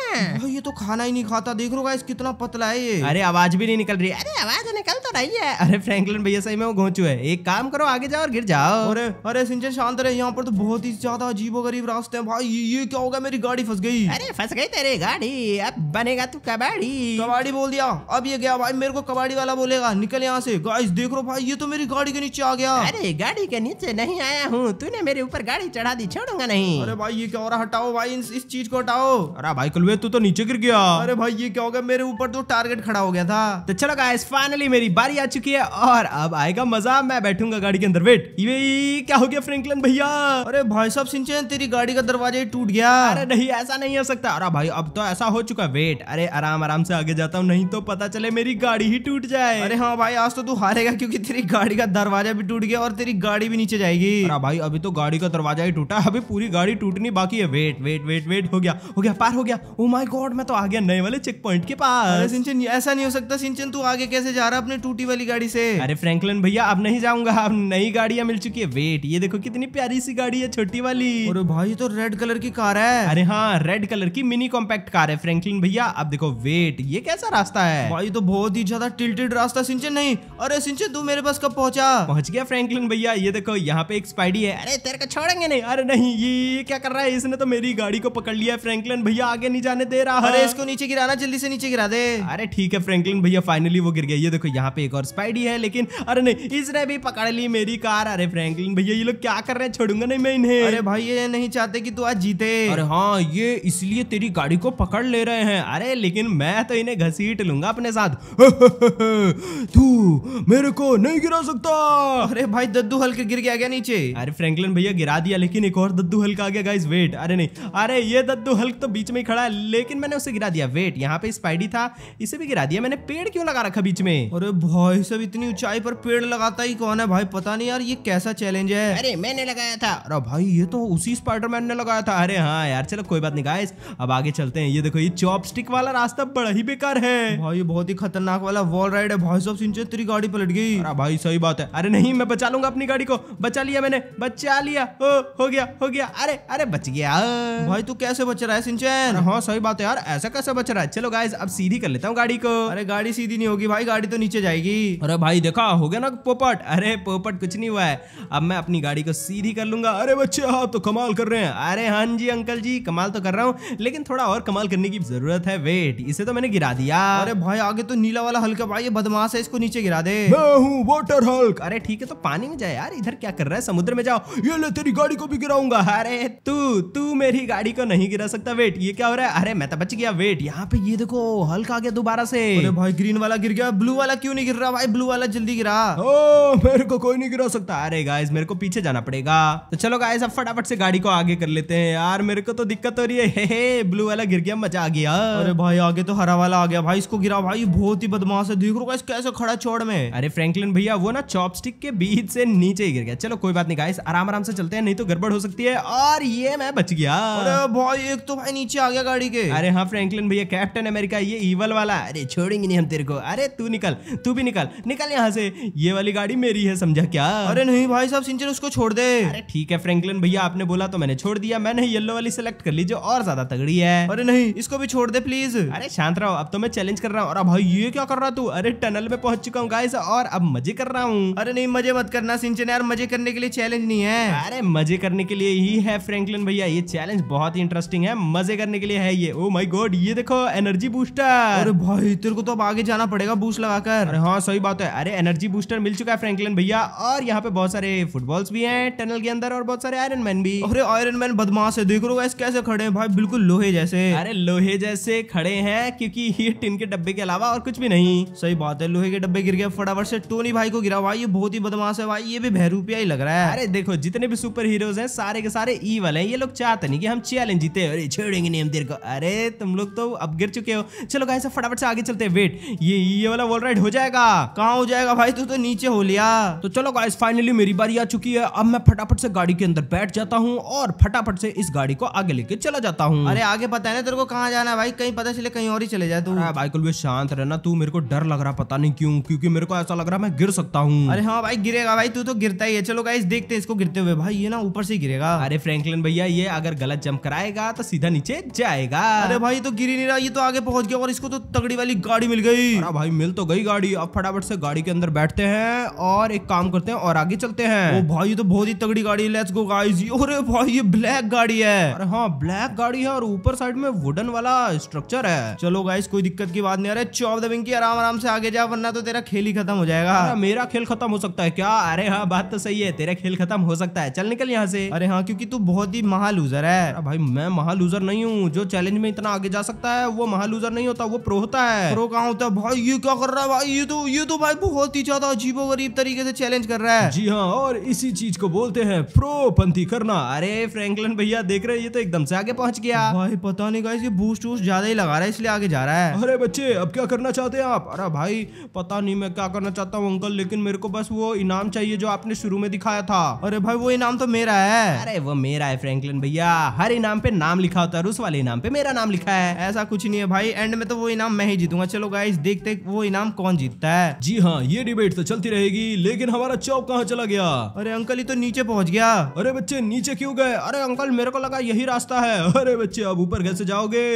ये तो खाना ही नहीं खाता देख लो गाइस कितना पतला है ये अरे आवाज भी नहीं निकल रही अरे आवाज तो निकल तो रही है अरे फ्रैंकलिन भैया सही में वो घोंचू है एक काम करो आगे जाओ और गिर जाओ अरे अरे सिंचन शांत रहे यहाँ पर तो बहुत ही ज्यादा अजीबो गरीब रास्ते है भाई ये क्या होगा मेरी गाड़ी फंस गई अरे फंस गई तेरी गाड़ी अब बनेगा तू कबाड़ी कबाड़ी बोल दिया अब ये गया भाई मेरे को कबाड़ी वाला बोलेगा निकल यहाँ से गाइस देख रो भाई ये तो मेरी गाड़ी के नीचे आ गया अरे गाड़ी के नीचे नहीं आया हूँ तूने मेरे ऊपर गाड़ी चढ़ा दी छोड़ूंगा नहीं अरे भाई ये क्या हो रहा हटाओ भाई इस चीज को हटाओ अरे भाई कलवे तू तो नीचे गिर गया अरे भाई ये क्या हो गया मेरे ऊपर तो टारगेट खड़ा हो गया था तो चलो गाइस फाइनली मेरी बारी आ चुकी है और अब आएगा मजा मैं बैठूंगा गाड़ी के अंदर वेट ये क्या हो गया फ्रेंकलन भैया अरे भाई साहब सिंचे तेरी गाड़ी का दरवाजा ही टूट गया अरे नहीं ऐसा नहीं हो सकता अरे भाई अब तो ऐसा हो चुका वेट अरे आराम आराम से आगे जाता हूँ नहीं तो पता चले मेरी गाड़ी ही टूट जाए अरे हाँ भाई आज तो तू हारेगा क्योंकि तेरी गाड़ी का दरवाजा भी टूट गया और तेरी गाड़ी भी नीचे जाएगी अरे भाई अभी तो गाड़ी का दरवाजा ही टूटा अभी पूरी गाड़ी टूटनी बाकी है वेट वेट वेट वेट हो गया हो गया पार हो गया ओ माय गॉड मैं तो आ गया नए वाले चेक पॉइंट के पास सिंचन ऐसा नहीं हो सकता सिंचन तू आगे कैसे जा रहा अपने टूटी वाली गाड़ी से अरे फ्रैंकलिन भैया अब नहीं जाऊंगा अब नई गाड़ियां मिल चुकी है वेट ये देखो कितनी प्यारी सी गाड़ी है छोटी वाली अरे भाई तो रेड कलर की कार है अरे हाँ रेड कलर की मिनी कॉम्पैक्ट कार है फ्रेंकलिन भैया अब देखो वेट ये कैसा रास्ता है भाई तो बहुत ही ज्यादा टिल्टेड रास्ता सिंचन नहीं अरे सिंचन तू मेरे पास कब पहुंचा पहुंच गया फ्रेंकलिन भैया ये देखो यहाँ पे एक स्पाइडी है अरे तेरे को छोड़ेंगे नहीं अरे नहीं ये क्या कर रहा है इसने तो मेरी गाड़ी को पकड़ लिया फ्रेंकलिन फ्रैंकलिन भैया आगे नहीं जाने दे रहा अरे इसको नीचे गिराना जल्दी से नीचे गिरा दे अरे ठीक है फ्रैंकलिन भैया फाइनली वो गिर गया ये देखो यहाँ पे एक और स्पाइडी है लेकिन अरे नहीं इसने भी पकड़ ली मेरी कार अरे फ्रेंकलिन भैया ये लोग क्या कर रहे हैं छोड़ूंगा नहीं मैं इन्हें अरे भाई ये नहीं चाहते की तू आज जीते अरे हाँ ये इसलिए तेरी गाड़ी को पकड़ ले रहे हैं अरे लेकिन मैं तो इन्हें घसीट लूंगा अपने साथ तू मेरे को नहीं गिरा सकता अरे भाई दद्दू हल्के गिर गया नीचे अरे फ्रैंकलिन भैया गिरा दिया लेकिन एक और दद्दू हल्का आ गया गाइस वेट अरे नहीं अरे ये दद्दू हल्क तो बीच में ही खड़ा है लेकिन मैंने उसे गिरा दिया वेट यहाँ पे स्पाइडी था इसे भी गिरा दिया मैंने पेड़ क्यों लगा रखा बीच में अरे भाई सब इतनी ऊंचाई पर पेड़ लगाता ही कौन है भाई पता नहीं यार ये कैसा चैलेंज है अरे मैंने लगाया था अरे भाई ये तो उसी स्पाइडरमैन ने लगाया था अरे हाँ यार चलो कोई बात नहीं गाइस अब आगे चलते हैं ये देखो ये चॉपस्टिक वाला रास्ता बड़ा ही बेकार है भाई ये बहुत ही खतरनाक वाला वॉल राइड है भाई सब सिंचे तेरी गाड़ी पलट गई अरे भाई सही बात है अरे नहीं मैं बचा लूंगा अपनी गाड़ी को बचा लिया मैंने बचा लिया हो गया हो गया अरे अरे बच गया भाई तू कैसे बच रहा है सिंचन हाँ सही बात है यार ऐसा कैसा बच रहा है चलो गाइस अब सीधी कर लेता हूँ गाड़ी को अरे गाड़ी सीधी नहीं होगी भाई गाड़ी तो नीचे जाएगी अरे भाई देखा हो गया ना पोपट अरे पोपट कुछ नहीं हुआ है अब मैं अपनी गाड़ी को सीधी कर लूंगा अरे बच्चे हाँ तो कमाल कर रहे हैं अरे हाँ जी अंकल जी कमाल तो कर रहा हूँ लेकिन थोड़ा और कमाल करने की जरूरत है वेट इसे तो मैंने गिरा दिया अरे भाई आगे तो नीला वाला हल्का भाई बदमाश है इसको नीचे गिरा दे वोटर हल्क अरे ठीक है तो पानी में जाए यार इधर क्या कर रहा है समुद्र में जाओ ये ले तेरी गाड़ी को भी गिराऊंगा अरे तू तू मेरी गाड़ी को नहीं गिरा सकता था वेट ये क्या हो रहा है अरे मैं तो बच गया वेट यहाँ पे ये देखो हल्का आ गया दोबारा से अरे भाई ग्रीन वाला गिर गया ब्लू वाला क्यों नहीं गिर रहा भाई ब्लू वाला जल्दी गिरा ओ मेरे को कोई नहीं गिरा सकता अरे गाइस मेरे को पीछे जाना पड़ेगा तो चलो गाइस अब फटाफट से गाड़ी को आगे कर लेते हैं यार मेरे को तो दिक्कत हो रही है हे हे ब्लू वाला गिर गया मजा आ गया अरे भाई आगे तो हरा वाला आ गया भाई इसको गिरा भाई बहुत ही बदमाश है देख रो कैसे खड़ा छोड़ में अरे फ्रैंकलिन भैया वो ना चॉपस्टिक के बीच से नीचे ही गिर गया चलो कोई बात नहीं गाइस आराम आराम से चलते हैं नहीं तो गड़बड़ हो सकती है और ये मैं बच गया अरे भाई एक तो भाई नीचे आ गया गाड़ी के अरे हाँ फ्रैंकलिन भैया कैप्टन अमेरिका ये ईवल वाला अरे छोड़ेंगे नहीं हम तेरे को अरे तू निकल तू भी निकल निकल यहाँ से ये वाली गाड़ी मेरी है समझा क्या अरे नहीं भाई साहब सिंचर उसको छोड़ दे अरे ठीक है फ्रैंकलिन भैया आपने बोला तो मैंने छोड़ दिया मैंने येलो वाली सिलेक्ट कर ली जो और ज्यादा तगड़ी है अरे नहीं इसको भी छोड़ दे प्लीज अरे शांत रहो अब तो मैं चैलेंज कर रहा हूँ अरे भाई ये क्या कर रहा तू अरे टनल में पहुंच चुका हूँ गाइस और अब मजे कर रहा हूँ अरे नहीं मजे मत करना सिंचन यार मजे करने के लिए चैलेंज नहीं है अरे मजे करने के लिए ही है फ्रैंकलिन भैया ये चैलेंज बहुत ही इंटरेस्टिंग है मजे करने के लिए है ये ओ माई गोड ये देखो एनर्जी बूस्टर अरे भाई तेरे को तो अब आगे जाना पड़ेगा बूस्ट लगाकर अरे हाँ सही बात है अरे एनर्जी बूस्टर मिल चुका है फ्रैंकलिन भैया और यहाँ पे बहुत सारे फुटबॉल्स भी है टनल के अंदर और बहुत सारे आयरन मैन भी अरे आयरन मैन बदमाश है देख रहे कैसे खड़े हैं भाई बिल्कुल लोहे जैसे अरे लोहे जैसे खड़े हैं क्योंकि ये टिन के डब्बे के अलावा और कुछ भी नहीं सही बात है लोहे के डब्बे गिर गए फटाफट से टोनी भाई को गिरा भाई ये बहुत ही बदमाश है भाई ये भी भैरूपिया ही लग रहा है अरे देखो जितने भी सुपर हीरोज है सारे के सारे ई वाले ये लोग चाहते नहीं कि हम चैलेंज जीते अरे छेड़ेंगे नहीं हम देर को अरे तुम लोग तो अब गिर चुके हो चलो गाइस फटाफट से आगे चलते वेट ये ये वाला वॉल राइड हो जाएगा कहाँ हो जाएगा भाई तू तो नीचे हो लिया तो चलो गाइस फाइनली मेरी बारी आ चुकी है अब मैं फटाफट से गाड़ी के अंदर बैठ जाता हूँ और फटाफट से इस गाड़ी को आगे लेके चला जाता हूँ अरे आगे पता है ना तेरे को कहाँ जाना है भाई कहीं पता चले कहीं और ही चले जाए तू भाई कुल शांत रहना तू मेरे को डर लग रहा पता नहीं क्यूँ क्योंकि मेरे को ऐसा लग रहा मैं गिर सकता हूँ अरे हाँ भाई गिरेगा भाई तू तो गिरता ही है चलो गाइस देखते हैं इसको गिरते हुए भाई ये ना ऊपर से गिरेगा अरे फ्रैंकलिन भैया ये अगर गलत जंप कराएगा तो सीधा नीचे जाएगा अरे भाई तो गिरी नहीं रहा ये तो आगे पहुंच गया और इसको तो तगड़ी वाली गाड़ी मिल गई भाई मिल तो गई गाड़ी अब फटाफट से गाड़ी के अंदर बैठते हैं और एक काम करते हैं और आगे चलते हैं ओ भाई ये तो बहुत ही तगड़ी गाड़ी है लेट्स गो गाइस अरे भाई ये ब्लैक गाड़ी है अरे हाँ ब्लैक गाड़ी है और ऊपर साइड में वुडन वाला स्ट्रक्चर है चलो गाइस कोई दिक्कत की बात नहीं अरे चौप की आराम आराम से आगे जा वरना तो तेरा खेल ही खत्म हो जाएगा मेरा खेल खत्म हो सकता है क्या अरे हाँ बात तो सही है तेरा खेल खत्म हो सकता है चल निकल यहाँ से अरे हाँ क्योंकि तू बहुत ही महा लूजर है भाई मैं महा लूजर लूजर नहीं हूँ जो चैलेंज में इतना आगे जा सकता है वो महा लूजर नहीं होता वो प्रो होता है प्रो कहा होता है भाई ये क्या कर रहा है भाई ये तो ये तो भाई बहुत ही ज्यादा अजीबो गरीब तरीके से चैलेंज कर रहा है जी हाँ और इसी चीज को बोलते हैं प्रो पंथी करना अरे फ्रेंकलन भैया देख रहे ये तो एकदम से आगे पहुंच गया भाई पता नहीं कहा बूस्ट वूस्ट ज्यादा ही लगा रहा है इसलिए आगे जा रहा है अरे बच्चे अब क्या करना चाहते हैं आप अरे भाई पता नहीं मैं क्या करना चाहता हूँ अंकल लेकिन मेरे को बस वो इनाम चाहिए जो आपने शुरू में दिखाया था अरे भाई वो इनाम तो मेरा है अरे वो मेरा है फ्रैंकलिन भैया हर इनाम पे नाम लिखा उतारू उस वाले इनाम पे मेरा नाम लिखा है ऐसा कुछ नहीं है भाई एंड में तो वो इनाम मैं ही जीतूंगा चलो गाइस देखते वो इनाम कौन जीतता है जी हाँ ये डिबेट तो चलती रहेगी लेकिन हमारा चौक कहाँ चला गया अरे अंकल ये तो नीचे पहुँच गया अरे बच्चे नीचे क्यूँ गए अरे अंकल मेरे को लगा यही रास्ता है अरे बच्चे अब ऊपर कैसे जाओगे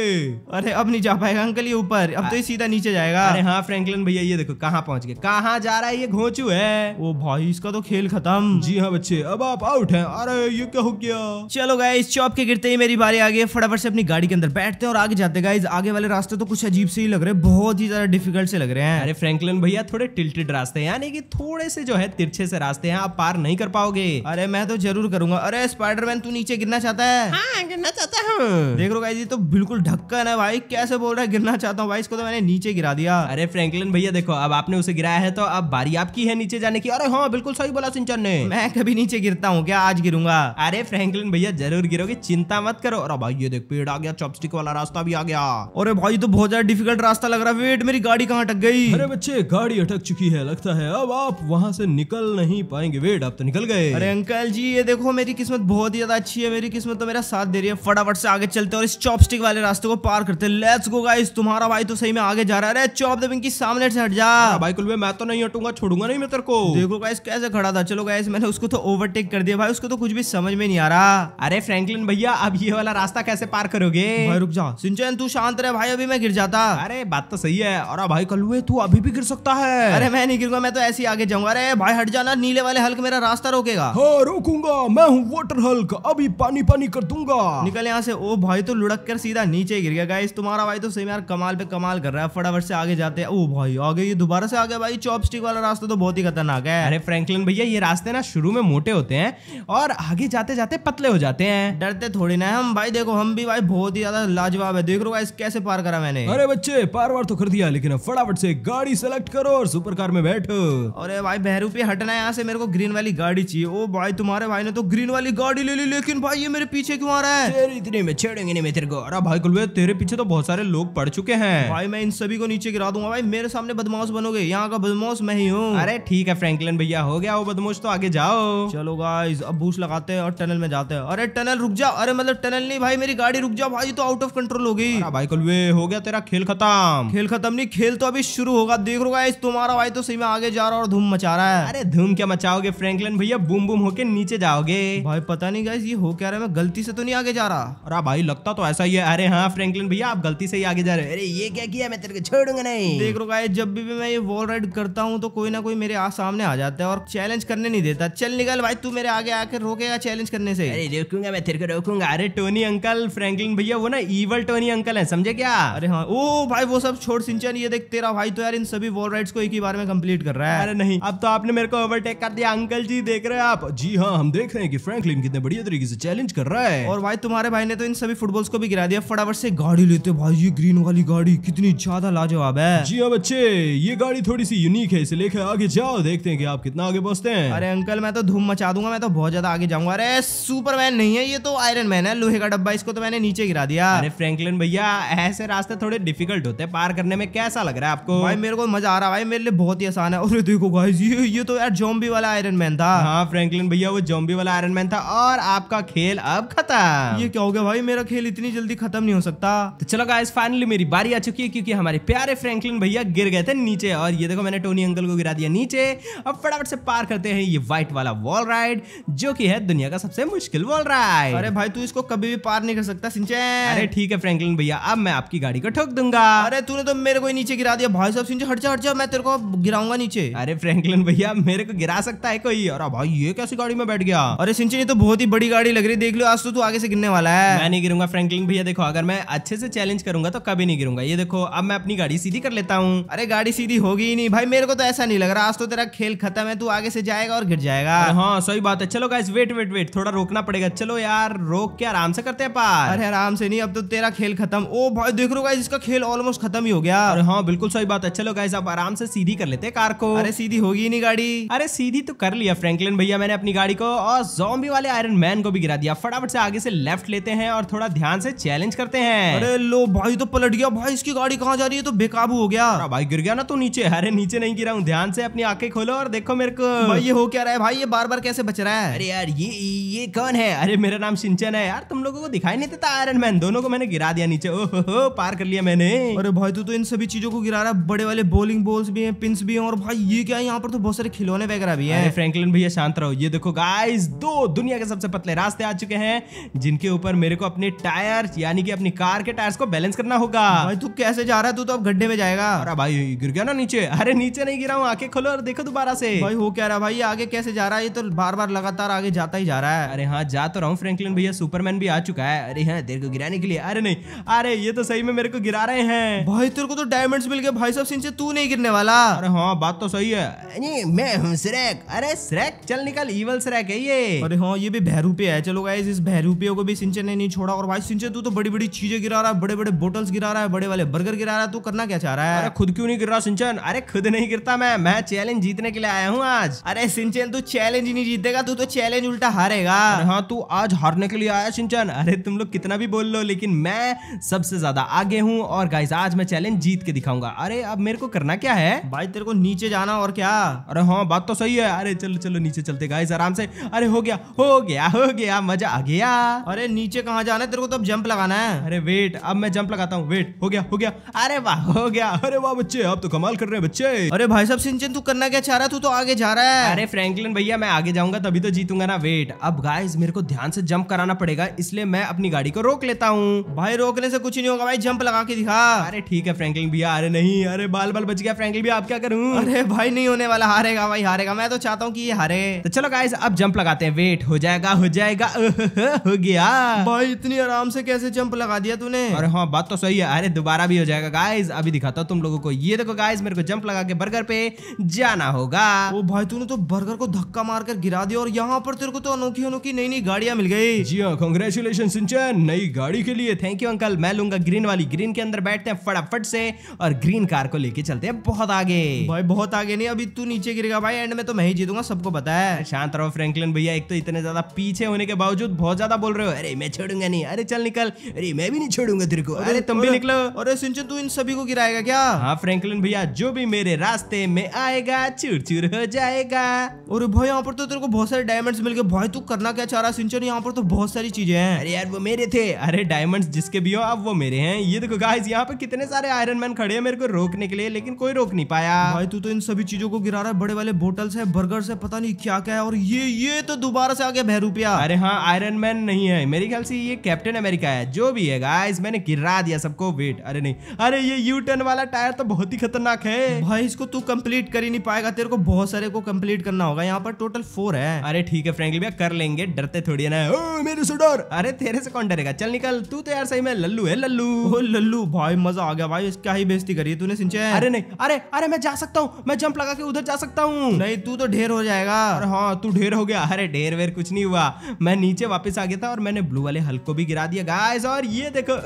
अरे अब नहीं जा पाएगा अंकल ये ऊपर अब तो ये सीधा नीचे जाएगा अरे हाँ फ्रेंकलिन भैया ये देखो कहाँ पहुँच गए कहाँ जा रहा है ये घोचू है वो भाई इसका तो खेल खत्म जी हाँ बच्चे अब आप आउट हैं अरे ये क्या हो गया चलो गाइस चौप के गिरते ही मेरी बारी आ गई फटा फटाफट से अपनी गाड़ी के अंदर बैठते हैं और आगे जाते गाइज आगे वाले रास्ते तो कुछ अजीब से ही लग रहे हैं बहुत ही ज्यादा डिफिकल्ट से लग रहे हैं अरे फ्रैंकलिन भैया थोड़े टिल्टेड रास्ते हैं यानी कि थोड़े से जो है तिरछे से रास्ते हैं आप पार नहीं कर पाओगे अरे मैं तो जरूर करूंगा अरे स्पाइडरमैन तू नीचे गिरना चाहता है हाँ, गिरना चाहता हूँ देख रो जी तो बिल्कुल ढक्कन है भाई कैसे बोल रहा है गिरना चाहता हूँ भाई इसको तो मैंने नीचे गिरा दिया अरे फ्रेंकलिन भैया देखो अब आपने उसे गिराया है तो अब बारी आपकी है नीचे जाने की अरे हाँ बिल्कुल सही बोला सिंचन ने मैं कभी नीचे गिरता हूँ क्या आज गिरूंगा अरे फ्रेंकलिन भैया जरूर गिरोगे चिंता मत करो और भाई ये देख पेड़ आ गया चॉपस्टिक वाला रास्ता भी आ गया अरे भाई तो बहुत ज्यादा डिफिकल्ट रास्ता लग रहा है वेट मेरी गाड़ी कहाँ अटक गई अरे बच्चे गाड़ी अटक चुकी है लगता है अब आप वहाँ से निकल नहीं पाएंगे वेट आप तो निकल गए अरे अंकल जी ये देखो मेरी किस्मत बहुत ही ज्यादा अच्छी है मेरी किस्मत तो मेरा साथ दे रही है फटाफट से आगे चलते और इस चॉपस्टिक वाले रास्ते को पार करते लेट्स गो गाइस तुम्हारा भाई तो सही में आगे जा रहा है अरे चॉप दबिंग की सामने से हट जा भाई कुल मैं तो नहीं हटूंगा छोड़ूंगा नहीं मैं तेरे को देखो गाइस कैसे खड़ा था चलो गाइस मैंने उसको तो ओवरटेक कर दिया भाई उसको तो कुछ भी समझ में नहीं आ रहा अरे फ्रैंकलिन भैया अब ये वाला रास्ता कैसे पार करोगे भाई रुक जा सिंचन तू शांत रहे भाई अभी मैं गिर जाता अरे बात तो सही है अरे भाई कल हुए तू अभी भी गिर सकता है अरे मैं नहीं गिरूंगा मैं तो ऐसे ही आगे जाऊंगा अरे भाई हट जाना नीले वाले हल्क मेरा रास्ता रोकेगा हाँ रोकूंगा मैं हूँ वाटर हल्क अभी पानी पानी कर दूंगा निकल यहाँ से ओ भाई तो लुढ़क कर सीधा नीचे गिर गया गाइस तुम्हारा भाई तो सही यार कमाल पे कमाल कर रहा है फटाफट से आगे जाते हैं ओ भाई आगे ये दोबारा से आगे भाई चॉपस्टिक वाला रास्ता तो बहुत ही खतरनाक है अरे फ्रैंकलिन भैया ये रास्ते ना शुरू में मोटे होते हैं और आगे जाते जाते पतले हो जाते हैं डरते थोड़ी ना हम भाई देखो हम हम भी भाई बहुत ही ज्यादा लाजवाब है देख रो भाई कैसे पार करा मैंने अरे बच्चे पार वार तो कर दिया लेकिन अब फटाफट से गाड़ी सेलेक्ट करो और सुपर कार में बैठो अरे भाई बहरू पे हटना है यहाँ से मेरे को ग्रीन वाली गाड़ी चाहिए ओ भाई तुम्हारे भाई ने तो ग्रीन वाली गाड़ी ले ली लेकिन भाई ये मेरे पीछे क्यों आ रहा है तेरे इतने में छेड़ेंगे नहीं मैं तेरे को अरे भाई कुलवे तेरे पीछे तो बहुत सारे लोग पड़ चुके हैं भाई मैं इन सभी को नीचे गिरा दूंगा भाई मेरे सामने बदमाश बनोगे यहाँ का बदमाश मैं ही हूँ अरे ठीक है फ्रेंकलिन भैया हो गया वो बदमाश तो आगे जाओ चलो गाइज अब भूस लगाते हैं और टनल में जाते हैं अरे टनल रुक जाओ अरे मतलब टनल नहीं भाई मेरी गाड़ी रुक जाओ भाई तो आउट ऑफ कंट्रोल हो गई भाई वे हो गया तेरा खेल खत्म खेल खत्म नहीं खेल तो अभी शुरू होगा देख रो गाइस तुम्हारा भाई तो सही में आगे जा रहा और धूम मचा रहा है अरे धूम क्या मचाओगे फ्रैंकलिन भैया बूम बूम होके नीचे जाओगे भाई पता नहीं गाइस ये हो क्या रहा है मैं गलती से तो नहीं आगे जा रहा अरे भाई लगता तो ऐसा ही है अरे हाँ फ्रैंकलिन भैया आप गलती से ही आगे जा रहे अरे ये क्या किया मैं तेरे को छोड़ूंगा नहीं देख रो गाइस जब भी मैं ये वॉल राइड करता हूँ तो कोई ना कोई मेरे आ सामने आ जाता है और चैलेंज करने नहीं देता चल निकल भाई तू मेरे आगे आकर रोकेगा चैलेंज करने से अरे रोकूंगा मैं तेरे को रोकूंगा अरे टोनी अंकल बेंजामिन फ्रैंकलिन भैया वो ना ईवल टोनी अंकल है समझे क्या अरे हाँ ओ भाई वो सब छोड़ सिंचन ये देख तेरा भाई तो यार इन सभी वॉल राइड्स को एक ही बार में कंप्लीट कर रहा है अरे नहीं अब तो आपने मेरे को ओवरटेक कर दिया अंकल जी देख रहे हैं आप जी हाँ हम देख रहे हैं कि फ्रैंकलिन कितने बढ़िया तरीके से चैलेंज कर रहा है और भाई तुम्हारे भाई ने तो इन सभी फुटबॉल्स को भी गिरा दिया फटाफट से गाड़ी लेते भाई ये ग्रीन वाली गाड़ी कितनी ज्यादा लाजवाब है जी हाँ बच्चे ये गाड़ी थोड़ी सी यूनिक है इसे लेकर आगे जाओ देखते हैं कि आप कितना आगे पहुंचते हैं अरे अंकल मैं तो धूम मचा दूंगा मैं तो बहुत ज्यादा आगे जाऊंगा अरे सुपरमैन नहीं है ये तो आयरन मैन है लोहे का डब्बा इसको तो तो मैंने नीचे गिरा दिया अरे फ्रैंकलिन भैया ऐसे रास्ते थोड़े डिफिकल्ट होते हैं पार करने में कैसा लग रहा है आपको भाई मेरे को मजा आ रहा है भाई मेरे लिए बहुत ही आसान है अरे देखो भाई ये ये तो यार जॉम्बी वाला आयरन मैन था हाँ फ्रेंकलिन भैया वो जॉम्बी वाला आयरन मैन था और आपका खेल अब खत्म ये क्या हो गया भाई मेरा खेल इतनी जल्दी खत्म नहीं हो सकता तो चलो गाइस फाइनली मेरी बारी आ चुकी है क्योंकि हमारे प्यारे फ्रेंकलिन भैया गिर गए थे नीचे और ये देखो मैंने टोनी अंकल को गिरा दिया नीचे अब फटाफट से पार करते हैं ये व्हाइट वाला वॉल राइड जो की है दुनिया का सबसे मुश्किल वॉल राइड अरे भाई तू इसको कभी भी पार नहीं कर सकता अरे ठीक है फ्रैंकलिन भैया अब मैं आपकी गाड़ी को ठोक दूंगा अरे तूने तो मेरे को नीचे गिरा दिया भाई साहब सिंचन हट जा हट जा मैं तेरे को गिराऊंगा नीचे अरे फ्रैंकलिन भैया मेरे को गिरा सकता है कोई अरे भाई ये कैसी गाड़ी में बैठ गया अरे सिंह ये तो बहुत ही बड़ी गाड़ी लग रही देख लो आज तो तू आगे से गिरने वाला है मैं नहीं गिरूंगा फ्रैंकलिन भैया देखो अगर मैं अच्छे से चैलेंज करूंगा तो कभी नहीं गिरूंगा ये देखो अब मैं अपनी गाड़ी सीधी कर लेता हूँ अरे गाड़ी सीधी होगी ही नहीं भाई मेरे को तो ऐसा नहीं लग रहा आज तो तेरा खेल खत्म है तू आगे से जाएगा और गिर जाएगा हाँ सही बात है चलो गाइस वेट वेट वेट थोड़ा रोकना पड़ेगा चलो यार रोक के आराम से करते हैं पा यार अरे आराम से नहीं अब तो तेरा खेल खत्म ओ भाई देख रो गाइस इसका खेल ऑलमोस्ट खत्म ही हो गया अरे हाँ बिल्कुल सही बात है चलो गाइस अब आराम से सीधी कर लेते कार को अरे सीधी होगी नहीं गाड़ी अरे सीधी तो कर लिया फ्रैंकलिन भैया मैंने अपनी गाड़ी को और जोम्बी वाले आयरन मैन को भी गिरा दिया फटाफट से आगे से लेफ्ट लेते हैं और थोड़ा ध्यान से चैलेंज करते हैं अरे लो भाई तो पलट गया भाई इसकी गाड़ी कहाँ जा रही है तो बेकाबू हो गया भाई गिर गया ना तो नीचे अरे नीचे नहीं गिरा हूँ ध्यान से अपनी आंखें खोलो और देखो मेरे को ये हो क्या रहा है भाई ये बार बार कैसे बच रहा है अरे यार ये ये कौन है अरे मेरा नाम सिंचन है यार तुम लोगों को दिखाई नहीं थे आयरन मैन दोनों को मैंने गिरा दिया नीचे ओहो पार कर लिया मैंने अरे भाई तू तो इन सभी चीजों को गिरा रहा है बड़े वाले बॉलिंग बॉल्स भी है पिंस भी है और भाई ये क्या है यहाँ पर तो बहुत सारे खिलौने वगैरह भी है फ्रेंकलिन भैया शांत रहो ये देखो गाइज दो दुनिया के सबसे पतले रास्ते आ चुके हैं जिनके ऊपर मेरे को अपने टायर यानी कि अपनी कार के टायर्स को बैलेंस करना होगा भाई तू कैसे जा रहा है तू तो अब गड्ढे में जाएगा अरे भाई गिर गया ना नीचे अरे नीचे नहीं गिरा हूँ आके खोलो और देखो दोबारा से भाई हो क्या रहा भाई आगे कैसे जा रहा है ये तो बार बार लगातार आगे जाता ही जा रहा है अरे हाँ जा तो रहा हूँ फ्रेंकलिन भैया सुपरमैन भी आ चुका है अरे हाँ तेरे को गिराने के लिए अरे नहीं अरे ये तो सही में मेरे को गिरा रहे हैं भाई तेरे को तो डायमंड्स मिल गए भाई साहब सिंह तू नहीं गिरने वाला अरे हाँ बात तो सही है नहीं मैं हूँ श्रेक अरे श्रेक चल निकल ईवल श्रेक है ये अरे हाँ ये भी पे है चलो गाइस इस भैरूपे को भी सिंचे ने नहीं छोड़ा और भाई सिंचे तू तो बड़ी बड़ी चीजें गिरा रहा है बड़े बड़े बोटल्स गिरा रहा है बड़े वाले बर्गर गिरा रहा है तू करना क्या चाह रहा है अरे खुद क्यों नहीं गिर रहा सिंचन अरे खुद नहीं गिरता मैं मैं चैलेंज जीतने के लिए आया हूँ आज अरे सिंचन तू चैलेंज ही नहीं जीतेगा तू तो चैलेंज उल्टा हारेगा हाँ तू आज हारने के लिए आया सिंचन अरे तुम लोग कितना भी बोल लो लेकिन मैं सबसे ज्यादा आगे हूँ और गाइज आज मैं चैलेंज जीत के दिखाऊंगा अरे अब मेरे को करना क्या है भाई तेरे को नीचे जाना और क्या अरे हाँ बात तो सही है अरे चलो चलो नीचे चलते गाइज आराम से अरे हो गया हो गया हो गया मजा आ गया अरे नीचे कहाँ जाना है तेरे को तो अब जंप लगाना है अरे वेट अब मैं जंप लगाता हूँ वेट हो गया हो गया अरे वाह हो गया अरे वाह बच्चे अब तो कमाल कर रहे हैं बच्चे अरे भाई साहब सिंचन तू करना क्या चाह रहा तू तो आगे जा रहा है अरे फ्रेंकलिन भैया मैं आगे जाऊंगा तभी तो जीतूंगा ना वेट अब गाइज मेरे को ध्यान से जंप कराना पड़ेगा इसलिए मैं अपनी अपनी गाड़ी को रोक लेता हूँ भाई रोकने से कुछ नहीं होगा भाई जंप लगा के दिखा अरे ठीक है फ्रैंकलिन भैया अरे नहीं अरे बाल बाल बच गया फ्रैंकलिन भैया आप क्या करूँ अरे भाई नहीं होने वाला हारेगा भाई हारेगा मैं तो चाहता हूँ की ये हारे तो चलो गाइस अब जंप लगाते हैं वेट हो जाएगा हो जाएगा हो गया भाई इतनी आराम से कैसे जंप लगा दिया तूने अरे हाँ बात तो सही है अरे दोबारा भी हो जाएगा गाइज अभी दिखाता हूँ तुम लोगों को ये देखो गाइज मेरे को जंप लगा के बर्गर पे जाना होगा ओ भाई तूने तो बर्गर को धक्का मारकर गिरा दिया और यहाँ पर तेरे को तो अनोखी अनोखी नई नई गाड़ियाँ मिल गई जी हाँ कंग्रेचुलेशन सिंचर मुझे नई गाड़ी के लिए थैंक यू अंकल मैं लूंगा ग्रीन वाली ग्रीन के अंदर बैठते हैं फटाफट से और ग्रीन कार को लेके चलते हैं बहुत आगे भाई बहुत आगे नहीं अभी तू नीचे गिरेगा भाई एंड में तो मैं ही जीतूंगा सबको पता है शांत रहो फ्रेंकलिन भैया एक तो इतने ज्यादा पीछे होने के बावजूद बहुत ज्यादा बोल रहे हो अरे मैं छोड़ूंगा नहीं अरे चल निकल अरे मैं भी नहीं छोड़ूंगा तेरे को अरे तुम भी निकलो अरे सिंचन तू इन सभी को गिराएगा क्या हाँ फ्रेंकलिन भैया जो भी मेरे रास्ते में आएगा चूर चूर हो जाएगा और भाई यहाँ पर तो तेरे को बहुत सारे डायमंड मिल गए भाई तू करना क्या चाह रहा सिंचन यहाँ पर तो बहुत सारी चीजें हैं अरे यार वो मेरे थे अरे डायमंड्स जिसके भी हो अब वो मेरे हैं ये देखो गाइस यहाँ पे कितने सारे आयरन मैन खड़े हैं मेरे को रोकने के लिए लेकिन कोई रोक नहीं पाया भाई तू तो इन सभी चीजों को गिरा रहा है बड़े वाले बोटल है बर्गर है पता नहीं क्या क्या है और ये ये तो दोबारा से आ गया भैरूपिया अरे हाँ आयरन मैन नहीं है मेरे ख्याल से ये कैप्टन अमेरिका है जो भी है गाइस मैंने गिरा दिया सबको वेट अरे नहीं अरे ये यू टर्न वाला टायर तो बहुत ही खतरनाक है भाई इसको तू कम्प्लीट कर ही नहीं पाएगा तेरे को बहुत सारे को कम्प्लीट करना होगा यहाँ पर टोटल फोर है अरे ठीक है फ्रेंकली भैया कर लेंगे डरते थोड़ी ना ओ, मेरे से डर अरे तेरे से कौन डरेगा चल निकल तू तो यार सही में लल्लू है लल्लू ओ लल्लू भाई मजा आ गया भाई क्या ही बेइज्जती करी तूने सिंचे अरे नहीं अरे अरे मैं जा सकता हूँ मैं जंप लगा के उधर जा सकता हूँ नहीं तू तो ढेर हो जाएगा हाँ तू ढेर हो गया अरे ढेर वेर कुछ नहीं हुआ मैं नीचे वापिस आ गया था और मैंने ब्लू वाले हल्को भी गिरा दिया गाइस और ये देखो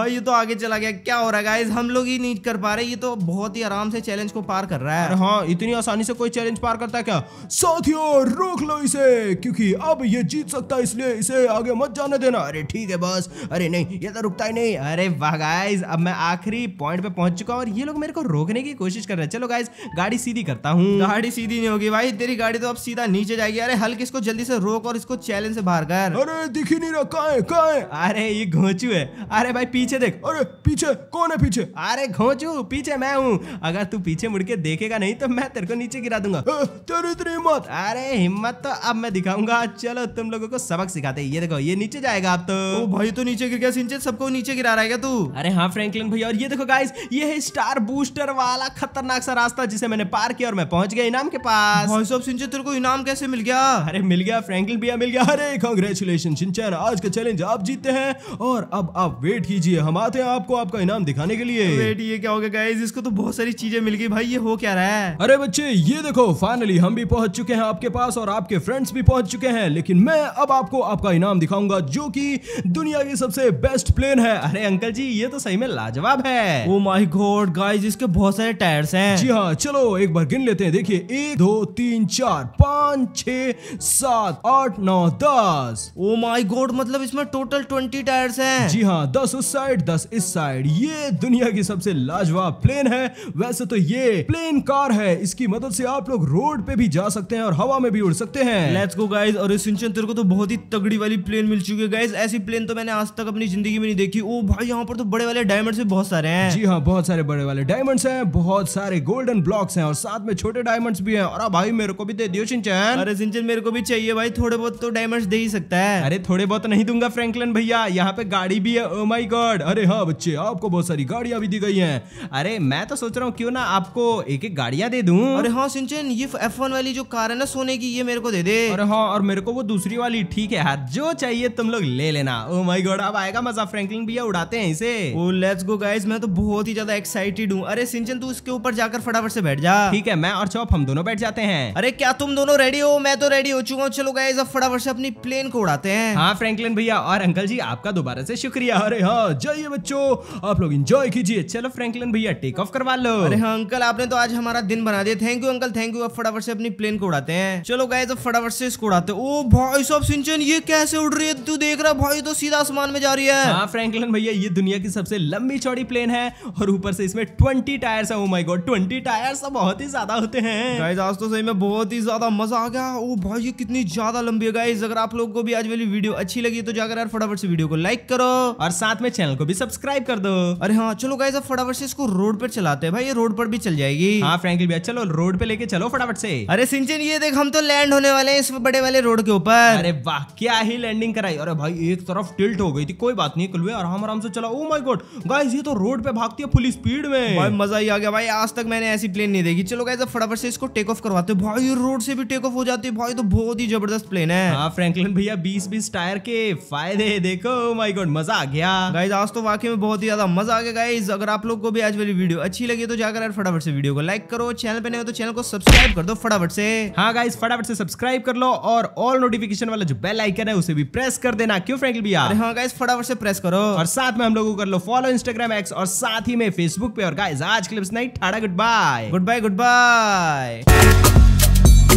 भाई ये तो आगे चला गया क्या हो रहा है गाइस हम लोग ही नहीं कर पा रहे ये तो बहुत ही आराम से चैलेंज को पार कर रहा है हाँ इतनी आसानी से कोई चैलेंज पार करता है क्या साथियों रोक लो इसे क्योंकि अब ये जीत सकता है इसलिए इसे आगे मत जाने रुकने देना अरे ठीक है बस अरे नहीं ये तो रुकता ही नहीं अरे वाह गाइज अब मैं आखिरी पॉइंट पे पहुंच चुका हूँ और ये लोग मेरे को रोकने की कोशिश कर रहे हैं चलो गाइज गाड़ी सीधी करता हूँ गाड़ी सीधी नहीं होगी भाई तेरी गाड़ी तो अब सीधा नीचे जाएगी अरे हल्के इसको जल्दी से रोक और इसको चैलेंज से बाहर कर अरे दिख ही नहीं रहा कहा है कहा है अरे ये घोचू है अरे भाई पीछे देख अरे पीछे कौन है पीछे अरे घोचू पीछे मैं हूँ अगर तू पीछे मुड़ के देखेगा नहीं तो मैं तेरे को नीचे गिरा दूंगा तेरी इतनी हिम्मत अरे हिम्मत तो अब मैं दिखाऊंगा चलो तुम लोगों को सबक सिखाते ये देखो ये नीचे जाएगा अब तो ओ भाई तो नीचे गिर गया सिंचित सबको नीचे गिरा रहा है तू अरे हाँ फ्रैंकलिन भैया और ये देखो गाइस ये है स्टार बूस्टर वाला खतरनाक सा रास्ता जिसे मैंने पार किया और मैं पहुंच गया इनाम के पास भाई सब सिंचित तेरे को इनाम कैसे मिल गया अरे मिल गया फ्रेंकलिन भैया मिल गया अरे कांग्रेचुलेशन सिंचन आज का चैलेंज आप जीते हैं और अब आप वेट कीजिए हम आते हैं आपको आपका इनाम दिखाने के लिए वेट ये क्या हो गया गाइज इसको तो बहुत सारी चीजें मिल गई भाई ये हो क्या रहा है अरे बच्चे ये देखो फाइनली हम भी पहुंच चुके हैं आपके पास और आपके फ्रेंड्स भी पहुंच चुके हैं लेकिन मैं अब आपको आपका इनाम दिखाऊंगा जो कि दुनिया की सबसे बेस्ट प्लेन है अरे अंकल जी ये तो सही में लाजवाब है ओ माय गॉड गाइस इसके बहुत सारे टायर्स हैं जी हाँ चलो एक बार गिन लेते हैं देखिए एक दो तीन चार पाँच छ सात आठ नौ दस ओ माई गोड मतलब इसमें टोटल ट्वेंटी टायर्स है जी हाँ दस उस साइड दस इस साइड ये दुनिया की सबसे लाजवाब प्लेन है वैसे तो ये प्लेन कार है इसकी मदद से आप लोग रोड पे भी जा सकते हैं और हवा में भी उड़ सकते हैं लेट्स गो गाइस और इस तेरे को तो बहुत ही तगड़ी वाली प्लेन मिल चुकी चुकी है ऐसी प्लेन तो मैंने आज तक अपनी जिंदगी में नहीं देखी ओ भाई यहाँ पर तो बड़े वाले डायमंड बहुत सारे हैं जी हाँ बहुत सारे बड़े वाले डायमंड्स हैं बहुत सारे गोल्डन ब्लॉक्स हैं और साथ में छोटे डायमंड्स भी हैं और भाई मेरे को भी दे दियो सिंचन अरे सिंचन मेरे को भी चाहिए भाई थोड़े बहुत तो डायमंड दे ही सकता है अरे थोड़े बहुत तो नहीं दूंगा फ्रेंकलन भैया यहाँ पे गाड़ी भी है ओ माई गॉड अरे हाँ बच्चे आपको बहुत सारी गाड़ियां भी दी गई है अरे मैं तो सोच रहा हूँ क्यों ना आपको एक एक गाड़िया दे दू अरे हाँ सिंचन ये एफ वाली जो कार है ना सोने की ये मेरे को दे दे अरे हाँ और मेरे को वो दूसरी वाली ठीक है यार जो चाहिए तुम तो तुम लोग ले लेना ओ माय गॉड अब आएगा मजा फ्रैंकलिन भैया उड़ाते हैं इसे ओ लेट्स गो गाइस मैं तो बहुत ही ज्यादा एक्साइटेड हूँ अरे सिंचन तू इसके ऊपर जाकर फटाफट से बैठ जा ठीक है मैं और चौप हम दोनों बैठ जाते हैं अरे क्या तुम दोनों रेडी हो मैं तो रेडी हो चुका हूँ चलो गाइज अब फटाफट से अपनी प्लेन को उड़ाते हैं हाँ फ्रेंकलिन भैया और अंकल जी आपका दोबारा से शुक्रिया अरे हाँ जाइए बच्चो आप लोग इंजॉय कीजिए चलो फ्रेंकलिन भैया टेक ऑफ करवा लो अरे हाँ अंकल आपने तो आज हमारा दिन बना दिया thank you uncle thank you अब फटाफट से अपनी प्लेन को उड़ाते हैं चलो गाइज अब फटाफट से इसको उड़ाते ओ oh, भाई साहब सिंचन ये कैसे उड़ रही है तू देख रहा भाई तो सीधा आसमान में जा रही है हाँ फ्रैंकलिन भैया ये दुनिया की सबसे लंबी चौड़ी प्लेन है और ऊपर से इसमें ट्वेंटी टायर्स है oh my god twenty tyres तो बहुत ही ज्यादा होते हैं गाइज आज तो सही में बहुत ही ज्यादा मजा आ गया ओ oh भाई ये कितनी ज्यादा लंबी है गाइज अगर आप लोग को भी आज वाली वीडियो अच्छी लगी तो जाकर यार फटाफट से वीडियो को लाइक करो और साथ में चैनल को भी सब्सक्राइब कर दो अरे हाँ चलो गाइज अब फटाफट से इसको रोड पर चलाते हैं भाई ये रोड पर भी चल जाएगी हाँ फ्रैंकलिन भैया चलो रोड पे लेके चलो फटाफट से अरे सिंचन ये देख हम तो लैंड होने वाले हैं इस बड़े वाले रोड के ऊपर अरे वाह क्या ही लैंडिंग कराई अरे भाई एक तरफ टिल्ट हो गई थी कोई बात नहीं कुलवे आराम आराम से चला ओ माय गॉड गाइस ये तो रोड पे भागती है फुल स्पीड में भाई मजा ही आ गया भाई आज तक मैंने ऐसी प्लेन नहीं देखी चलो गाइस अब फटाफट से इसको टेक ऑफ करवाते हैं भाई रोड से भी टेक ऑफ हो जाती है भाई तो बहुत ही जबरदस्त प्लेन है हां फ्रैंकलिन भैया 20 20 टायर के फायदे देखो ओ माय गॉड मजा आ गया गाइस आज तो वाकई में बहुत ही ज्यादा मजा आ गया गाइस अगर आप लोग को भी आज वाली वीडियो अच्छी लगी तो जाकर यार फटाफट से वीडियो को लाइक करो चैनल पे नए हो तो चैनल को सब्सक्राइब कर दो फटाफट से हां गाइस फटाफट से सब्सक्राइब कर लो और ऑल नोटिफिकेशन वाला जो बेल आइकन है उसे भी प्रेस कर देना क्यों फ्रेंकल भैया अरे हाँ गाइस फटाफट से प्रेस करो और साथ में हम लोगों को कर लो फॉलो इंस्टाग्राम एक्स और साथ ही में फेसबुक पे और गाइस आज क्लिप्स नहीं ठाड़ा goodbye goodbye good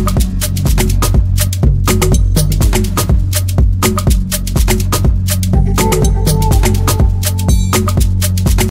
bye